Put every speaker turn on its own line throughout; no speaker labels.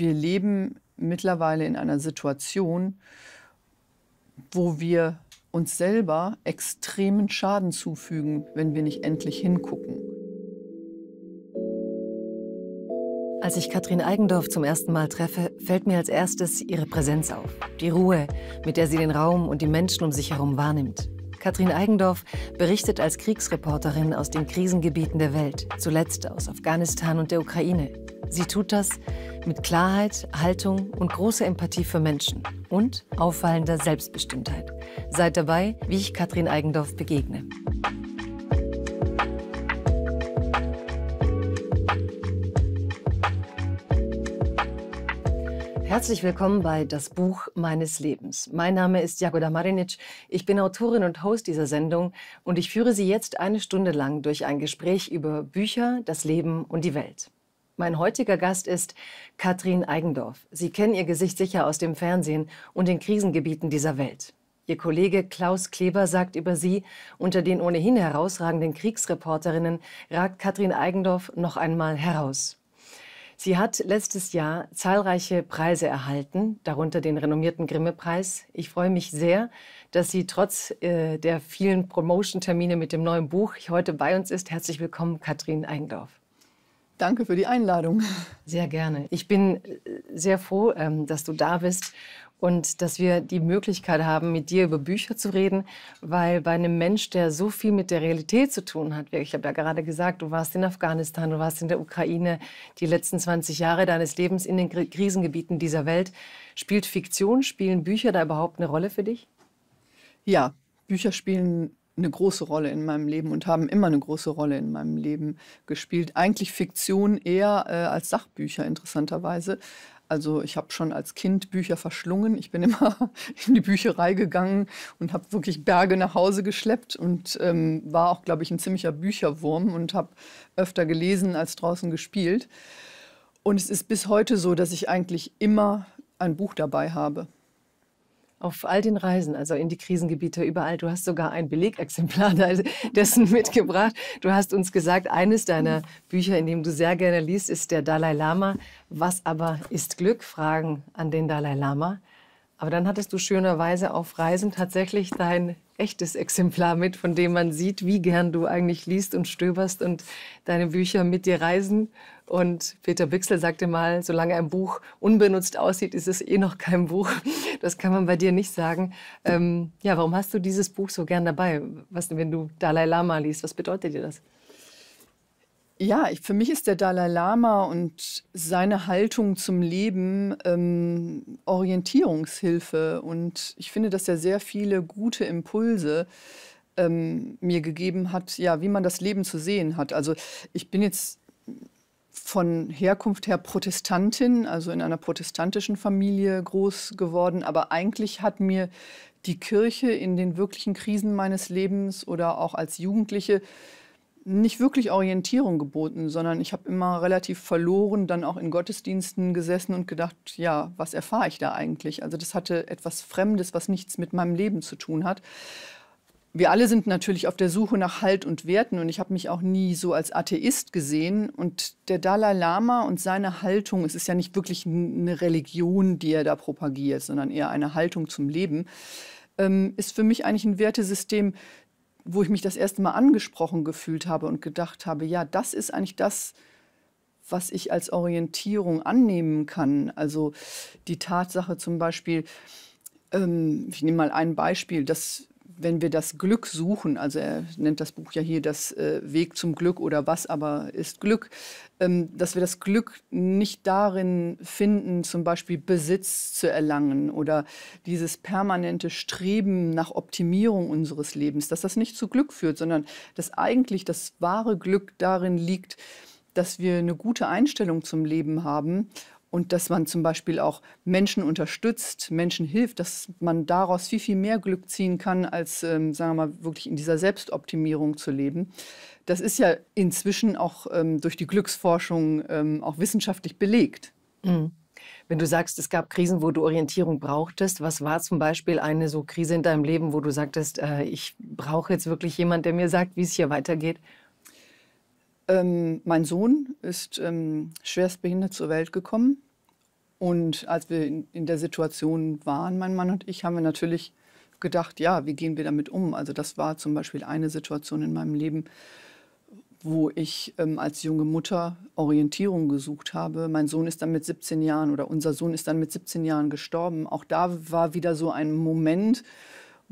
wir leben mittlerweile in einer Situation, wo wir uns selber extremen Schaden zufügen, wenn wir nicht endlich hingucken. Als ich Katrin Eigendorf
zum ersten Mal treffe, fällt mir als erstes ihre Präsenz auf. Die Ruhe, mit der sie den Raum und die Menschen um sich herum wahrnimmt. Katrin Eigendorf berichtet als Kriegsreporterin aus den Krisengebieten der Welt, zuletzt aus Afghanistan und der Ukraine. Sie tut das mit Klarheit, Haltung und großer Empathie für Menschen und auffallender Selbstbestimmtheit. Seid dabei, wie ich Katrin Eigendorf begegne. Herzlich willkommen bei Das Buch meines Lebens. Mein Name ist Jagoda Marinic. Ich bin Autorin und Host dieser Sendung und ich führe Sie jetzt eine Stunde lang durch ein Gespräch über Bücher, das Leben und die Welt. Mein heutiger Gast ist Katrin Eigendorf. Sie kennen ihr Gesicht sicher aus dem Fernsehen und den Krisengebieten dieser Welt. Ihr Kollege Klaus Kleber sagt über sie, unter den ohnehin herausragenden Kriegsreporterinnen ragt Katrin Eigendorf noch einmal heraus. Sie hat letztes Jahr zahlreiche Preise erhalten, darunter den renommierten Grimme-Preis. Ich freue mich sehr, dass sie trotz äh, der vielen Promotion-Termine mit dem neuen Buch heute bei uns ist. Herzlich willkommen, Katrin Eingdorf. Danke für die Einladung. Sehr gerne. Ich bin äh, sehr froh, ähm, dass du da bist und dass wir die Möglichkeit haben, mit dir über Bücher zu reden, weil bei einem Mensch, der so viel mit der Realität zu tun hat, ich habe ja gerade gesagt, du warst in Afghanistan, du warst in der Ukraine, die letzten 20 Jahre deines Lebens in
den Krisengebieten dieser Welt, spielt Fiktion, spielen Bücher da überhaupt eine Rolle für dich? Ja, Bücher spielen eine große Rolle in meinem Leben und haben immer eine große Rolle in meinem Leben gespielt. Eigentlich Fiktion eher äh, als Sachbücher interessanterweise. Also ich habe schon als Kind Bücher verschlungen. Ich bin immer in die Bücherei gegangen und habe wirklich Berge nach Hause geschleppt und ähm, war auch, glaube ich, ein ziemlicher Bücherwurm und habe öfter gelesen als draußen gespielt. Und es ist bis heute so, dass ich eigentlich immer ein Buch dabei habe. Auf all den Reisen, also
in die Krisengebiete, überall. Du hast sogar ein Belegexemplar dessen mitgebracht. Du hast uns gesagt, eines deiner Bücher, in dem du sehr gerne liest, ist der Dalai Lama. Was aber ist Glück? Fragen an den Dalai Lama. Aber dann hattest du schönerweise auf Reisen tatsächlich dein echtes Exemplar mit, von dem man sieht, wie gern du eigentlich liest und stöberst und deine Bücher mit dir reisen. Und Peter Bixel sagte mal, solange ein Buch unbenutzt aussieht, ist es eh noch kein Buch. Das kann man bei dir nicht sagen. Ähm, ja, warum hast du dieses Buch so gern dabei? Was, wenn du Dalai Lama liest, was bedeutet dir das?
Ja, ich, für mich ist der Dalai Lama und seine Haltung zum Leben ähm, Orientierungshilfe. Und ich finde, dass er sehr viele gute Impulse ähm, mir gegeben hat, ja, wie man das Leben zu sehen hat. Also ich bin jetzt von Herkunft her Protestantin, also in einer protestantischen Familie groß geworden, aber eigentlich hat mir die Kirche in den wirklichen Krisen meines Lebens oder auch als Jugendliche nicht wirklich Orientierung geboten, sondern ich habe immer relativ verloren dann auch in Gottesdiensten gesessen und gedacht, ja, was erfahre ich da eigentlich? Also das hatte etwas Fremdes, was nichts mit meinem Leben zu tun hat. Wir alle sind natürlich auf der Suche nach Halt und Werten und ich habe mich auch nie so als Atheist gesehen. Und der Dalai Lama und seine Haltung, es ist ja nicht wirklich eine Religion, die er da propagiert, sondern eher eine Haltung zum Leben, ähm, ist für mich eigentlich ein Wertesystem, wo ich mich das erste Mal angesprochen gefühlt habe und gedacht habe, ja, das ist eigentlich das, was ich als Orientierung annehmen kann. Also die Tatsache zum Beispiel, ähm, ich nehme mal ein Beispiel, dass wenn wir das Glück suchen, also er nennt das Buch ja hier das äh, Weg zum Glück oder was aber ist Glück, ähm, dass wir das Glück nicht darin finden, zum Beispiel Besitz zu erlangen oder dieses permanente Streben nach Optimierung unseres Lebens, dass das nicht zu Glück führt, sondern dass eigentlich das wahre Glück darin liegt, dass wir eine gute Einstellung zum Leben haben und dass man zum Beispiel auch Menschen unterstützt, Menschen hilft, dass man daraus viel, viel mehr Glück ziehen kann, als, ähm, sagen wir mal, wirklich in dieser Selbstoptimierung zu leben. Das ist ja inzwischen auch ähm, durch die Glücksforschung ähm, auch wissenschaftlich belegt. Mhm. Wenn du sagst, es gab Krisen, wo du Orientierung brauchtest, was war zum Beispiel eine so Krise in deinem Leben, wo du sagtest, äh, ich brauche jetzt wirklich jemanden, der mir sagt, wie es hier weitergeht? Ähm, mein Sohn ist ähm, schwerstbehindert zur Welt gekommen. Und als wir in, in, der Situation waren, mein Mann und ich, haben wir natürlich gedacht, ja, wie gehen wir damit um? Also das war zum Beispiel eine Situation in meinem Leben, wo ich ähm, als junge Mutter Orientierung gesucht habe. Mein Sohn ist dann mit 17 Jahren oder unser Sohn ist dann mit 17 Jahren gestorben. Auch da war wieder so ein Moment,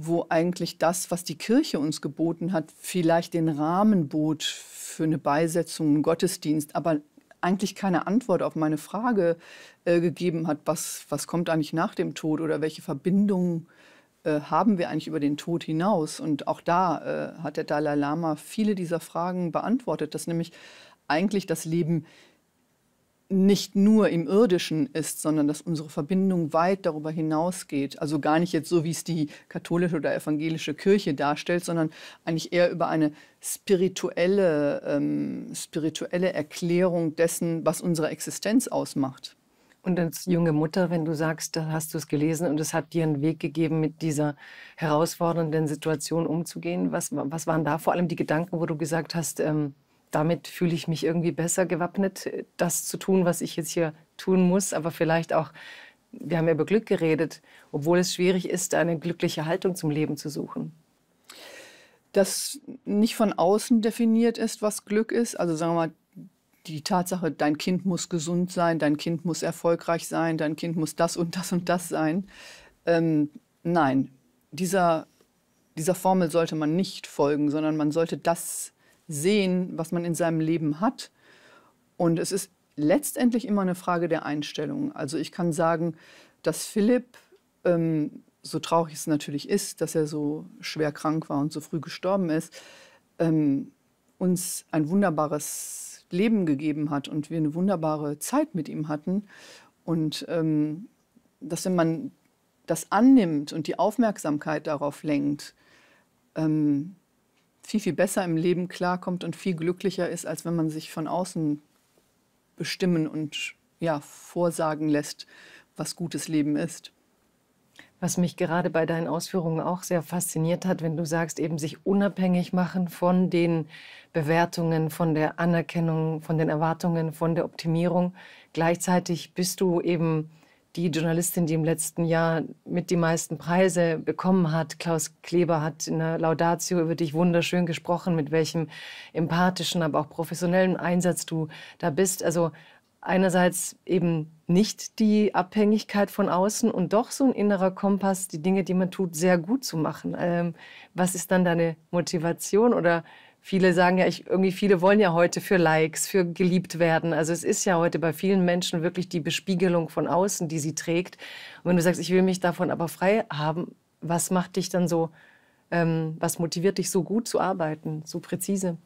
wo eigentlich das, was die Kirche uns geboten hat, vielleicht den Rahmen bot für eine Beisetzung, einen Gottesdienst, aber eigentlich keine Antwort auf meine Frage äh, gegeben hat, was, was kommt eigentlich nach dem Tod oder welche Verbindungen äh, haben wir eigentlich über den Tod hinaus. Und auch da äh, hat der Dalai Lama viele dieser Fragen beantwortet, dass nämlich eigentlich das Leben nicht nur im irdischen ist, sondern dass unsere Verbindung weit darüber hinausgeht. Also gar nicht jetzt so, wie es die katholische oder evangelische Kirche darstellt, sondern eigentlich eher über eine spirituelle, ähm, spirituelle Erklärung dessen, was unsere Existenz ausmacht.
Und als junge Mutter, wenn du sagst, da hast du es gelesen und es hat dir einen Weg gegeben, mit dieser herausfordernden Situation umzugehen, was, was waren da vor allem die Gedanken, wo du gesagt hast, ähm damit fühle ich mich irgendwie besser gewappnet, das zu tun, was ich jetzt hier tun muss, aber vielleicht auch, wir haben ja über Glück geredet, obwohl es schwierig ist, eine glückliche Haltung
zum Leben zu suchen. Dass nicht von außen definiert ist, was Glück ist, also sagen wir mal, die Tatsache, dein Kind muss gesund sein, dein Kind muss erfolgreich sein, dein Kind muss das und das und das sein. Ähm, nein, dieser, dieser Formel sollte man nicht folgen, sondern man sollte das sehen, was man in seinem Leben hat. Und es ist letztendlich immer eine Frage der Einstellung. Also ich kann sagen, dass Philipp, ähm, so traurig es natürlich ist, dass er so schwer krank war und so früh gestorben ist, ähm, uns ein wunderbares Leben gegeben hat und wir eine wunderbare Zeit mit ihm hatten. Und ähm, dass wenn man das annimmt und die Aufmerksamkeit darauf lenkt, ähm, viel, viel besser im Leben klarkommt und viel glücklicher ist, als wenn man sich von außen bestimmen und ja, vorsagen lässt, was gutes Leben ist. Was mich gerade bei deinen Ausführungen auch
sehr fasziniert hat, wenn du sagst, eben sich unabhängig machen von den Bewertungen, von der Anerkennung, von den Erwartungen, von der Optimierung. Gleichzeitig bist du eben die Journalistin, die im letzten Jahr mit die meisten Preise bekommen hat. Klaus Kleber hat in der Laudatio über dich wunderschön gesprochen, mit welchem empathischen, aber auch professionellen Einsatz du da bist. Also einerseits eben nicht die Abhängigkeit von außen und doch so ein innerer Kompass, die Dinge, die man tut, sehr gut zu machen. Ähm, was ist dann deine Motivation oder Viele sagen ja, ich, irgendwie viele wollen ja heute für Likes, für geliebt werden. Also es ist ja heute bei vielen Menschen wirklich die Bespiegelung von außen, die sie trägt. Und wenn du sagst, ich will mich davon aber frei haben, was macht dich dann
so, ähm, was motiviert dich so gut zu arbeiten, so präzise?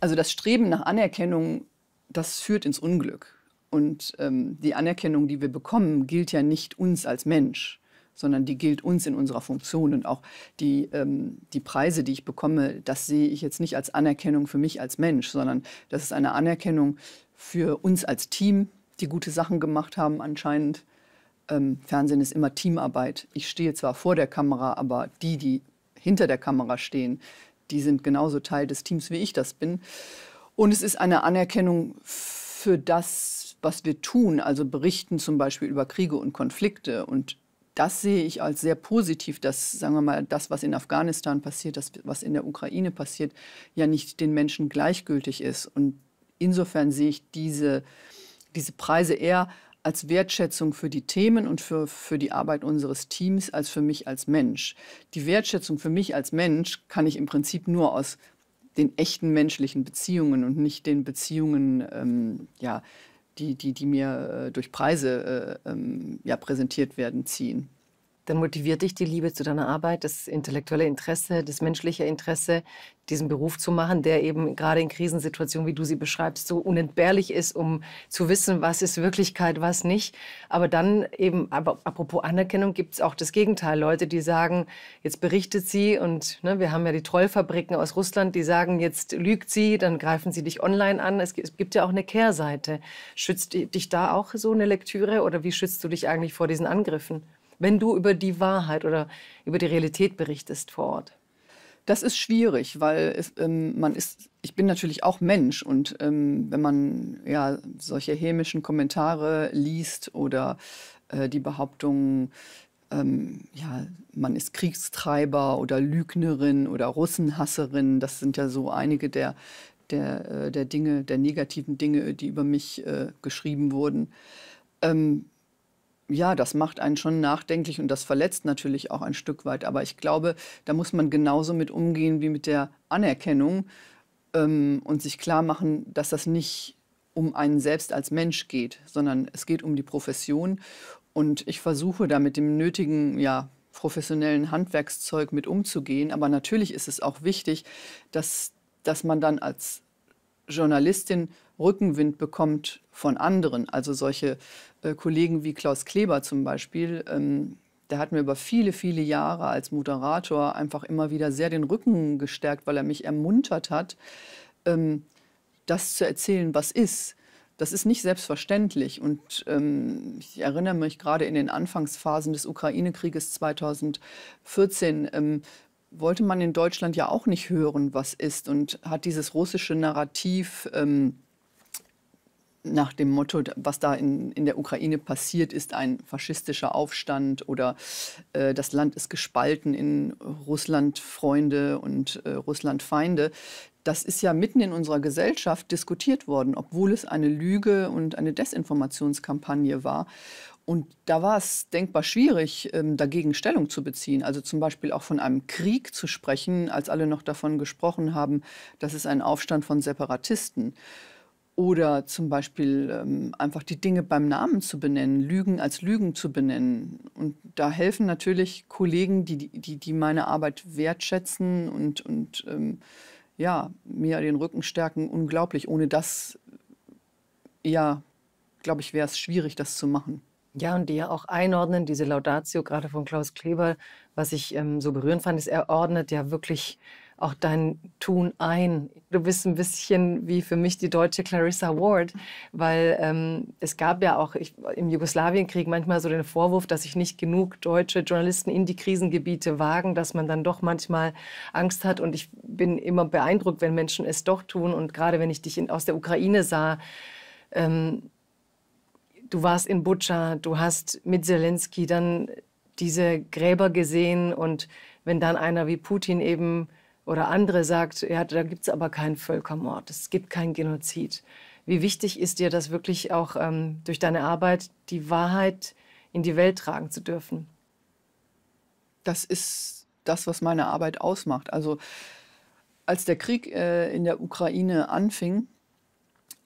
Also das Streben nach Anerkennung, das führt ins Unglück. Und ähm, die Anerkennung, die wir bekommen, gilt ja nicht uns als Mensch, sondern die gilt uns in unserer Funktion. Und auch die, ähm, die Preise, die ich bekomme, das sehe ich jetzt nicht als Anerkennung für mich als Mensch, sondern das ist eine Anerkennung für uns als Team, die gute Sachen gemacht haben anscheinend. Ähm, Fernsehen ist immer Teamarbeit. Ich stehe zwar vor der Kamera, aber die, die hinter der Kamera stehen, die sind genauso Teil des Teams, wie ich das bin. Und es ist eine Anerkennung für das, was wir tun, also berichten zum Beispiel über Kriege und Konflikte und das sehe ich als sehr positiv, dass, sagen wir mal, das, was in Afghanistan passiert, das, was in der Ukraine passiert, ja nicht den Menschen gleichgültig ist. Und insofern sehe ich diese, diese Preise eher als Wertschätzung für die Themen und für, für die Arbeit unseres Teams als für mich als Mensch. Die Wertschätzung für mich als Mensch kann ich im Prinzip nur aus den echten menschlichen Beziehungen und nicht den Beziehungen, ähm, ja, die, die, die mir äh, durch Preise äh, ähm, ja, präsentiert werden, ziehen dann motiviert dich die Liebe zu deiner Arbeit, das
intellektuelle Interesse, das menschliche Interesse, diesen Beruf zu machen, der eben gerade in Krisensituationen, wie du sie beschreibst, so unentbehrlich ist, um zu wissen, was ist Wirklichkeit, was nicht. Aber dann eben, aber apropos Anerkennung, gibt es auch das Gegenteil. Leute, die sagen, jetzt berichtet sie und ne, wir haben ja die Trollfabriken aus Russland, die sagen, jetzt lügt sie, dann greifen sie dich online an. Es gibt ja auch eine Kehrseite. Schützt dich da auch so eine Lektüre oder wie schützt du dich eigentlich vor diesen Angriffen? wenn du über die Wahrheit oder über die Realität
berichtest vor Ort? Das ist schwierig, weil es, ähm, man ist, ich bin natürlich auch Mensch und ähm, wenn man ja solche hämischen Kommentare liest oder äh, die Behauptungen, ähm, ja, man ist Kriegstreiber oder Lügnerin oder Russenhasserin, das sind ja so einige der, der, äh, der Dinge, der negativen Dinge, die über mich äh, geschrieben wurden. Ähm, ja, das macht einen schon nachdenklich und das verletzt natürlich auch ein Stück weit. Aber ich glaube, da muss man genauso mit umgehen wie mit der Anerkennung ähm, und sich klar machen, dass das nicht um einen selbst als Mensch geht, sondern es geht um die Profession. Und ich versuche da mit dem nötigen, ja, professionellen Handwerkszeug mit umzugehen. Aber natürlich ist es auch wichtig, dass, dass man dann als Journalistin Rückenwind bekommt von anderen. Also solche äh, Kollegen wie Klaus Kleber zum Beispiel, ähm, der hat mir über viele, viele Jahre als Moderator einfach immer wieder sehr den Rücken gestärkt, weil er mich ermuntert hat, ähm, das zu erzählen, was ist. Das ist nicht selbstverständlich. Und ähm, ich erinnere mich gerade in den Anfangsphasen des Ukraine-Krieges 2014, ähm, wollte man in Deutschland ja auch nicht hören, was ist und hat dieses russische Narrativ ähm, nach dem Motto, was da in, in der Ukraine passiert, ist ein faschistischer Aufstand oder äh, das Land ist gespalten in Russland-Freunde und äh, Russland-Feinde. Das ist ja mitten in unserer Gesellschaft diskutiert worden, obwohl es eine Lüge und eine Desinformationskampagne war. Und da war es denkbar schwierig, ähm, dagegen Stellung zu beziehen. Also zum Beispiel auch von einem Krieg zu sprechen, als alle noch davon gesprochen haben, das ist ein Aufstand von Separatisten. Oder zum Beispiel ähm, einfach die Dinge beim Namen zu benennen, Lügen als Lügen zu benennen. Und da helfen natürlich Kollegen, die, die, die meine Arbeit wertschätzen und, und ähm, ja, mir den Rücken stärken, unglaublich. Ohne das, ja, glaube ich, wäre es schwierig, das zu machen.
Ja, und die ja auch einordnen, diese Laudatio gerade von Klaus Kleber, was ich ähm, so berührend fand, ist, er ordnet ja wirklich auch dein Tun ein. Du bist ein bisschen wie für mich die deutsche Clarissa Ward, weil ähm, es gab ja auch ich, im Jugoslawienkrieg manchmal so den Vorwurf, dass sich nicht genug deutsche Journalisten in die Krisengebiete wagen, dass man dann doch manchmal Angst hat. Und ich bin immer beeindruckt, wenn Menschen es doch tun. Und gerade wenn ich dich in, aus der Ukraine sah, ähm, Du warst in Butscha, du hast mit Zelensky dann diese Gräber gesehen und wenn dann einer wie Putin eben oder andere sagt, ja, da gibt es aber keinen Völkermord, es gibt keinen Genozid. Wie wichtig ist dir das wirklich auch ähm, durch deine Arbeit, die
Wahrheit in die Welt tragen zu dürfen? Das ist das, was meine Arbeit ausmacht. Also als der Krieg äh, in der Ukraine anfing,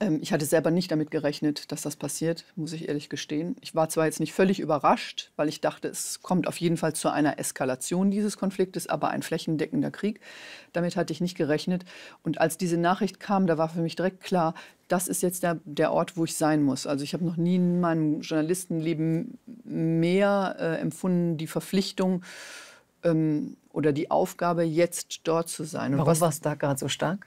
ähm, ich hatte selber nicht damit gerechnet, dass das passiert, muss ich ehrlich gestehen. Ich war zwar jetzt nicht völlig überrascht, weil ich dachte, es kommt auf jeden Fall zu einer Eskalation dieses Konfliktes, aber ein flächendeckender Krieg, damit hatte ich nicht gerechnet. Und als diese Nachricht kam, da war für mich direkt klar, das ist jetzt der, der Ort, wo ich sein muss. Also ich habe noch nie in meinem Journalistenleben mehr äh, empfunden, die Verpflichtung, ähm, oder die Aufgabe, jetzt dort zu sein. Und Warum war es da gerade so stark?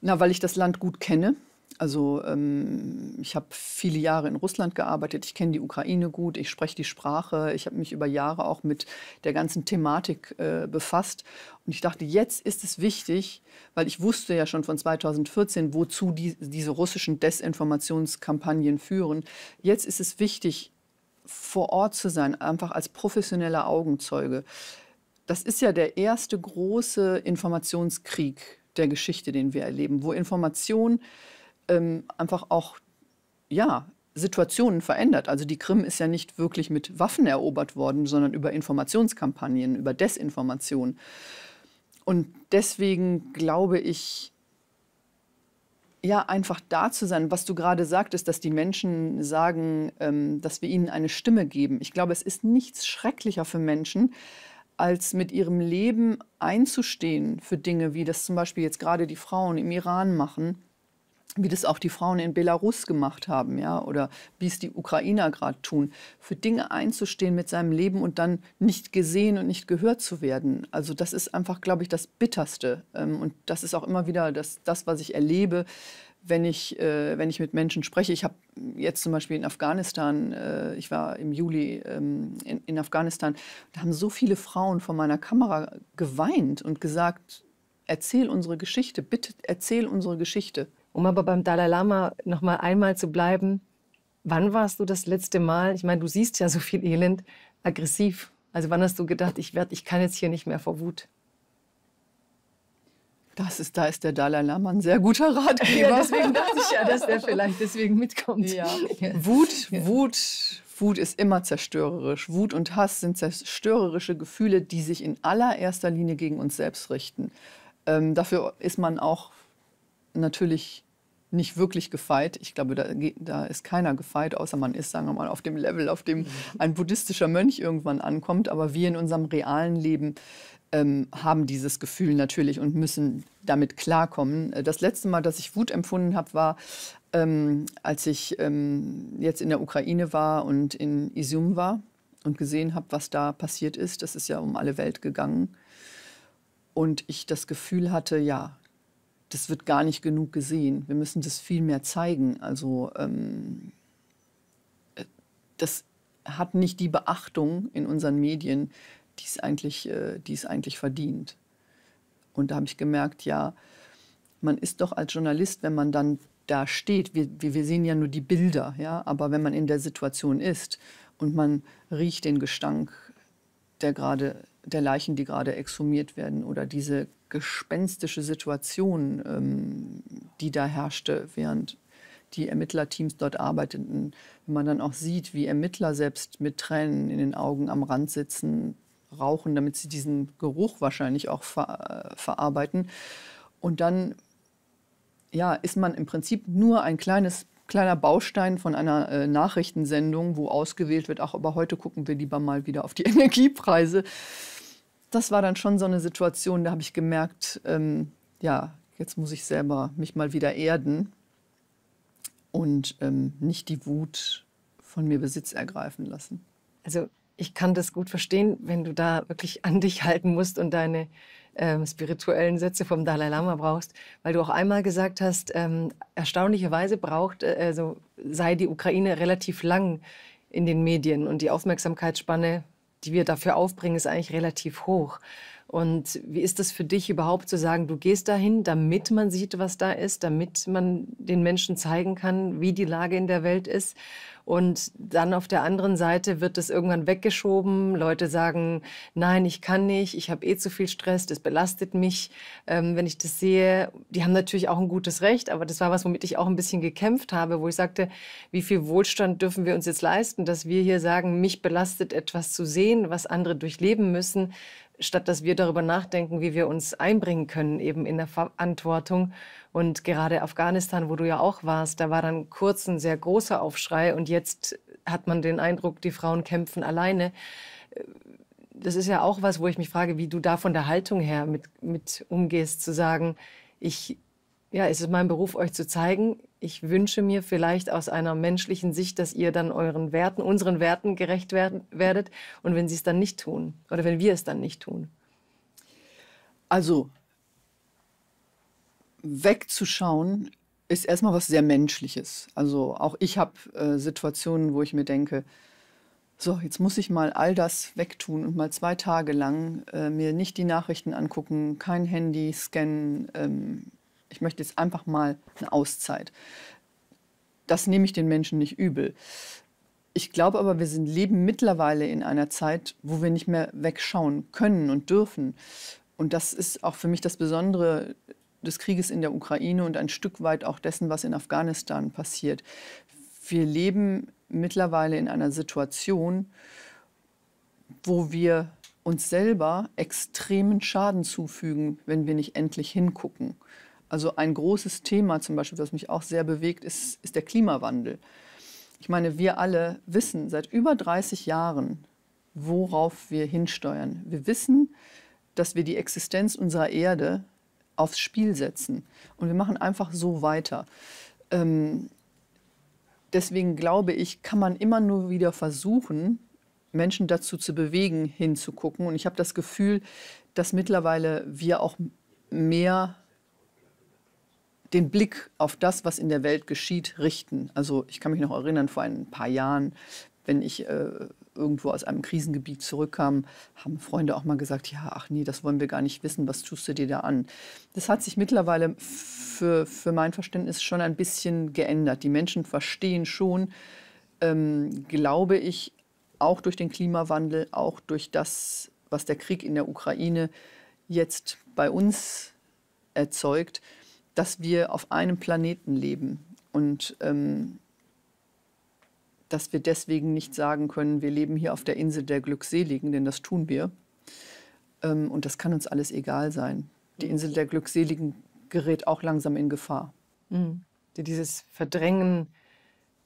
Na, weil ich das Land gut kenne. Also ähm, ich habe viele Jahre in Russland gearbeitet, ich kenne die Ukraine gut, ich spreche die Sprache, ich habe mich über Jahre auch mit der ganzen Thematik äh, befasst. Und ich dachte, jetzt ist es wichtig, weil ich wusste ja schon von 2014, wozu die, diese russischen Desinformationskampagnen führen. Jetzt ist es wichtig, vor Ort zu sein, einfach als professioneller Augenzeuge. Das ist ja der erste große Informationskrieg der Geschichte, den wir erleben, wo Information ähm, einfach auch ja, Situationen verändert. Also die Krim ist ja nicht wirklich mit Waffen erobert worden, sondern über Informationskampagnen, über Desinformation. Und deswegen glaube ich, ja, einfach da zu sein. Was du gerade sagtest, dass die Menschen sagen, ähm, dass wir ihnen eine Stimme geben. Ich glaube, es ist nichts schrecklicher für Menschen, als mit ihrem Leben einzustehen für Dinge, wie das zum Beispiel jetzt gerade die Frauen im Iran machen wie das auch die Frauen in Belarus gemacht haben, ja, oder wie es die Ukrainer gerade tun, für Dinge einzustehen mit seinem Leben und dann nicht gesehen und nicht gehört zu werden. Also das ist einfach, glaube ich, das Bitterste. Ähm, und das ist auch immer wieder das, das was ich erlebe, wenn ich, äh, wenn ich mit Menschen spreche. Ich habe jetzt zum Beispiel in Afghanistan, äh, ich war im Juli ähm, in, in Afghanistan, da haben so viele Frauen vor meiner Kamera geweint und gesagt, erzähl unsere Geschichte, bitte erzähl unsere Geschichte.
Um aber beim Dalai Lama noch mal einmal zu bleiben, wann warst du das letzte Mal, ich meine, du siehst ja so viel Elend, aggressiv? Also wann hast du gedacht, ich werde, ich kann jetzt hier nicht mehr vor
Wut? Das ist, da ist der Dalai Lama ein sehr guter Ratgeber. Ja, deswegen dachte ich ja, dass er vielleicht deswegen mitkommt. Ja. Wut, Wut, Wut ist immer zerstörerisch. Wut und Hass sind zerstörerische Gefühle, die sich in allererster Linie gegen uns selbst richten. Ähm, dafür ist man auch natürlich nicht wirklich gefeit. Ich glaube, da, da, ist keiner gefeit, außer man ist, sagen wir mal, auf dem Level, auf dem mhm. ein buddhistischer Mönch irgendwann ankommt. Aber wir in unserem realen Leben ähm, haben dieses Gefühl natürlich und müssen damit klarkommen. Das letzte Mal, dass ich Wut empfunden habe, war, ähm, als ich ähm, jetzt in der Ukraine war und in Izum war und gesehen habe, was da passiert ist. Das ist ja um alle Welt gegangen. Und ich das Gefühl hatte, ja, das wird gar nicht genug gesehen. Wir müssen das viel mehr zeigen. Also ähm, äh, das hat nicht die Beachtung in unseren Medien, die es eigentlich, äh, die es eigentlich verdient. Und da habe ich gemerkt, ja, man ist doch als Journalist, wenn man dann da steht, wir, wir sehen ja nur die Bilder, ja, aber wenn man in der Situation ist und man riecht den Gestank, der gerade der Leichen, die gerade exhumiert werden oder diese gespenstische Situation, ähm, die da herrschte, während die Ermittlerteams dort arbeiteten. Wenn man dann auch sieht, wie Ermittler selbst mit Tränen in den Augen am Rand sitzen, rauchen, damit sie diesen Geruch wahrscheinlich auch ver äh, verarbeiten. Und dann ja, ist man im Prinzip nur ein kleines kleiner Baustein von einer äh, Nachrichtensendung, wo ausgewählt wird, ach, aber heute gucken wir lieber mal wieder auf die Energiepreise das war dann schon so eine Situation, da habe ich gemerkt, ähm, ja, jetzt muss ich selber mich mal wieder erden und ähm, nicht die Wut von mir Besitz
ergreifen lassen. Also ich kann das gut verstehen, wenn du da wirklich an dich halten musst und deine ähm, spirituellen Sätze vom Dalai Lama brauchst, weil du auch einmal gesagt hast, ähm, erstaunlicherweise braucht, äh, also sei die Ukraine relativ lang in den Medien und die Aufmerksamkeitsspanne die wir dafür aufbringen, ist eigentlich relativ hoch. Und wie ist das für dich überhaupt zu sagen, du gehst dahin, damit man sieht, was da ist, damit man den Menschen zeigen kann, wie die Lage in der Welt ist? Und dann auf der anderen Seite wird es irgendwann weggeschoben. Leute sagen, nein, ich kann nicht, ich habe eh zu viel Stress, das belastet mich, ähm, wenn ich das sehe. Die haben natürlich auch ein gutes Recht, aber das war was, womit ich auch ein bisschen gekämpft habe, wo ich sagte, wie viel Wohlstand dürfen wir uns jetzt leisten, dass wir hier sagen, mich belastet etwas zu sehen, was andere durchleben müssen, statt dass wir darüber nachdenken, wie wir uns einbringen können, eben in der Verantwortung. Und gerade Afghanistan, wo du ja auch warst, da war dann kurz ein sehr großer Aufschrei und jetzt hat man den Eindruck, die Frauen kämpfen alleine. Das ist ja auch was, wo ich mich frage, wie du da von der Haltung her mit, mit umgehst, zu sagen, ich, ja, es ist mein Beruf, euch zu zeigen, ich wünsche mir vielleicht aus einer menschlichen Sicht, dass ihr dann euren Werten, unseren Werten gerecht werden, werdet. Und wenn sie es dann nicht tun oder wenn wir es dann nicht tun.
Also wegzuschauen ist erstmal was sehr Menschliches. Also auch ich habe äh, Situationen, wo ich mir denke, so, jetzt muss ich mal all das wegtun und mal zwei Tage lang äh, mir nicht die Nachrichten angucken, kein Handy scannen, ähm, ich möchte jetzt einfach mal eine Auszeit. Das nehme ich den Menschen nicht übel. Ich glaube aber, wir sind, leben mittlerweile in einer Zeit, wo wir nicht mehr wegschauen können und dürfen. Und das ist auch für mich das Besondere des Krieges in der Ukraine und ein Stück weit auch dessen, was in Afghanistan passiert. Wir leben mittlerweile in einer Situation, wo wir uns selber extremen Schaden zufügen, wenn wir nicht endlich hingucken. Also ein großes Thema zum Beispiel, das mich auch sehr bewegt, ist, ist der Klimawandel. Ich meine, wir alle wissen seit über 30 Jahren, worauf wir hinsteuern. Wir wissen, dass wir die Existenz unserer Erde aufs Spiel setzen. Und wir machen einfach so weiter. Ähm, deswegen glaube ich, kann man immer nur wieder versuchen, Menschen dazu zu bewegen, hinzugucken. Und ich habe das Gefühl, dass mittlerweile wir auch mehr den Blick auf das, was in der Welt geschieht, richten. Also ich kann mich noch erinnern, vor ein paar Jahren, wenn ich äh, irgendwo aus einem Krisengebiet zurückkam, haben Freunde auch mal gesagt, ja, ach nee, das wollen wir gar nicht wissen, was tust du dir da an? Das hat sich mittlerweile für, für mein Verständnis schon ein bisschen geändert. Die Menschen verstehen schon, ähm, glaube ich, auch durch den Klimawandel, auch durch das, was der Krieg in der Ukraine jetzt bei uns erzeugt, dass wir auf einem Planeten leben und ähm, dass wir deswegen nicht sagen können, wir leben hier auf der Insel der Glückseligen, denn das tun wir. Ähm, und das kann uns alles egal sein. Die Insel der Glückseligen gerät auch langsam in Gefahr. Mhm. Dieses Verdrängen,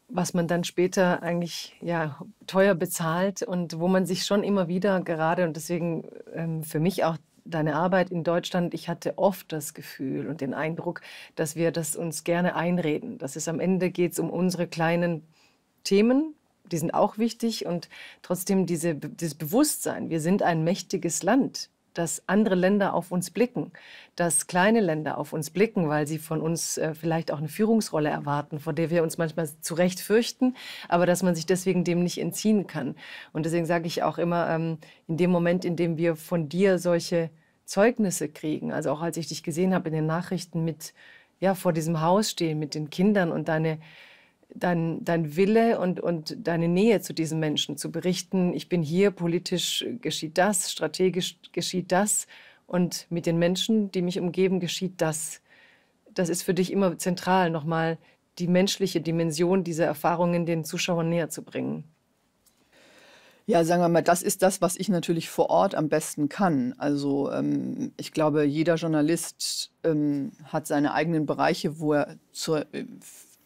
was man dann später eigentlich ja,
teuer bezahlt und wo man sich schon immer wieder gerade, und deswegen ähm, für mich auch deine Arbeit in Deutschland, ich hatte oft das Gefühl und den Eindruck, dass wir das uns gerne einreden. Dass es am Ende geht um unsere kleinen Themen, die sind auch wichtig und trotzdem diese, dieses Bewusstsein, wir sind ein mächtiges Land dass andere Länder auf uns blicken, dass kleine Länder auf uns blicken, weil sie von uns äh, vielleicht auch eine Führungsrolle erwarten, vor der wir uns manchmal zu Recht fürchten, aber dass man sich deswegen dem nicht entziehen kann. Und deswegen sage ich auch immer, ähm, in dem Moment, in dem wir von dir solche Zeugnisse kriegen, also auch als ich dich gesehen habe in den Nachrichten mit ja, vor diesem Haus stehen mit den Kindern und deine dein, dein Wille und, und deine Nähe zu diesen Menschen, zu berichten, ich bin hier, politisch geschieht das, strategisch geschieht das und mit den Menschen, die mich umgeben, geschieht das. Das ist für dich immer zentral, nochmal die menschliche Dimension dieser Erfahrungen den Zuschauern näher zu bringen.
Ja, sagen wir mal, das ist das, was ich natürlich vor Ort am besten kann. Also ähm, ich glaube, jeder Journalist ähm, hat seine eigenen Bereiche, wo er zur, äh,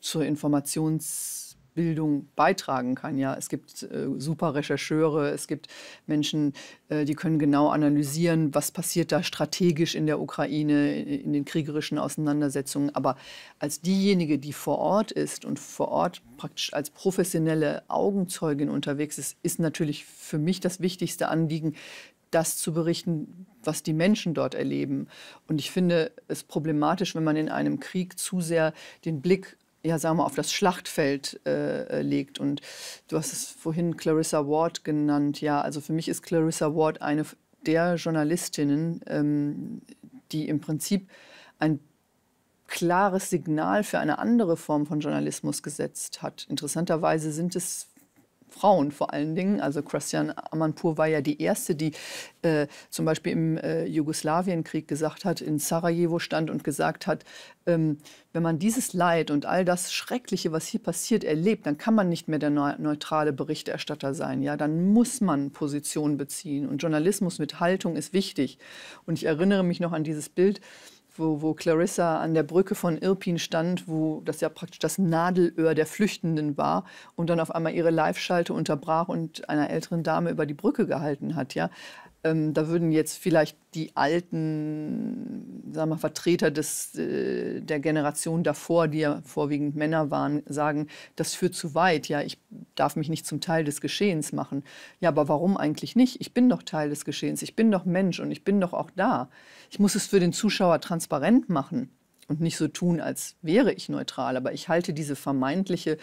zur Informationsbildung beitragen kann. Ja, es gibt äh, super Rechercheure, es gibt Menschen, äh, die können genau analysieren, was passiert da strategisch in der Ukraine, in, in den kriegerischen Auseinandersetzungen. Aber als diejenige, die vor Ort ist und vor Ort praktisch als professionelle Augenzeugin unterwegs ist, ist natürlich für mich das wichtigste Anliegen, das zu berichten, was die Menschen dort erleben. Und ich finde es problematisch, wenn man in einem Krieg zu sehr den Blick ja, sagen wir, auf das Schlachtfeld äh, äh, legt. Und du hast es vorhin Clarissa Ward genannt. Ja, also für mich ist Clarissa Ward eine der Journalistinnen, ähm, die im Prinzip ein klares Signal für eine andere Form von Journalismus gesetzt hat. Interessanterweise sind es Frauen vor allen Dingen. Also Christian Amanpour war ja die erste, die äh, zum Beispiel im äh, Jugoslawienkrieg gesagt hat, in Sarajevo stand und gesagt hat, ähm, wenn man dieses Leid und all das Schreckliche, was hier passiert, erlebt, dann kann man nicht mehr der neutrale Berichterstatter sein. Ja, dann muss man Positionen beziehen und Journalismus mit Haltung ist wichtig. Und ich erinnere mich noch an dieses Bild wo, wo Clarissa an der Brücke von Irpin stand, wo das ja praktisch das Nadelöhr der Flüchtenden war und dann auf einmal ihre Live-Schalte unterbrach und einer älteren Dame über die Brücke gehalten hat. Ja? Ähm, da würden jetzt vielleicht die alten sagen wir, Vertreter des, äh, der Generation davor, die ja vorwiegend Männer waren, sagen, das führt zu weit. Ja, ich darf mich nicht zum Teil des Geschehens machen. Ja, aber warum eigentlich nicht? Ich bin doch Teil des Geschehens. Ich bin doch Mensch und ich bin doch auch da. Ich muss es für den Zuschauer transparent machen und nicht so tun, als wäre ich neutral. Aber ich halte diese vermeintliche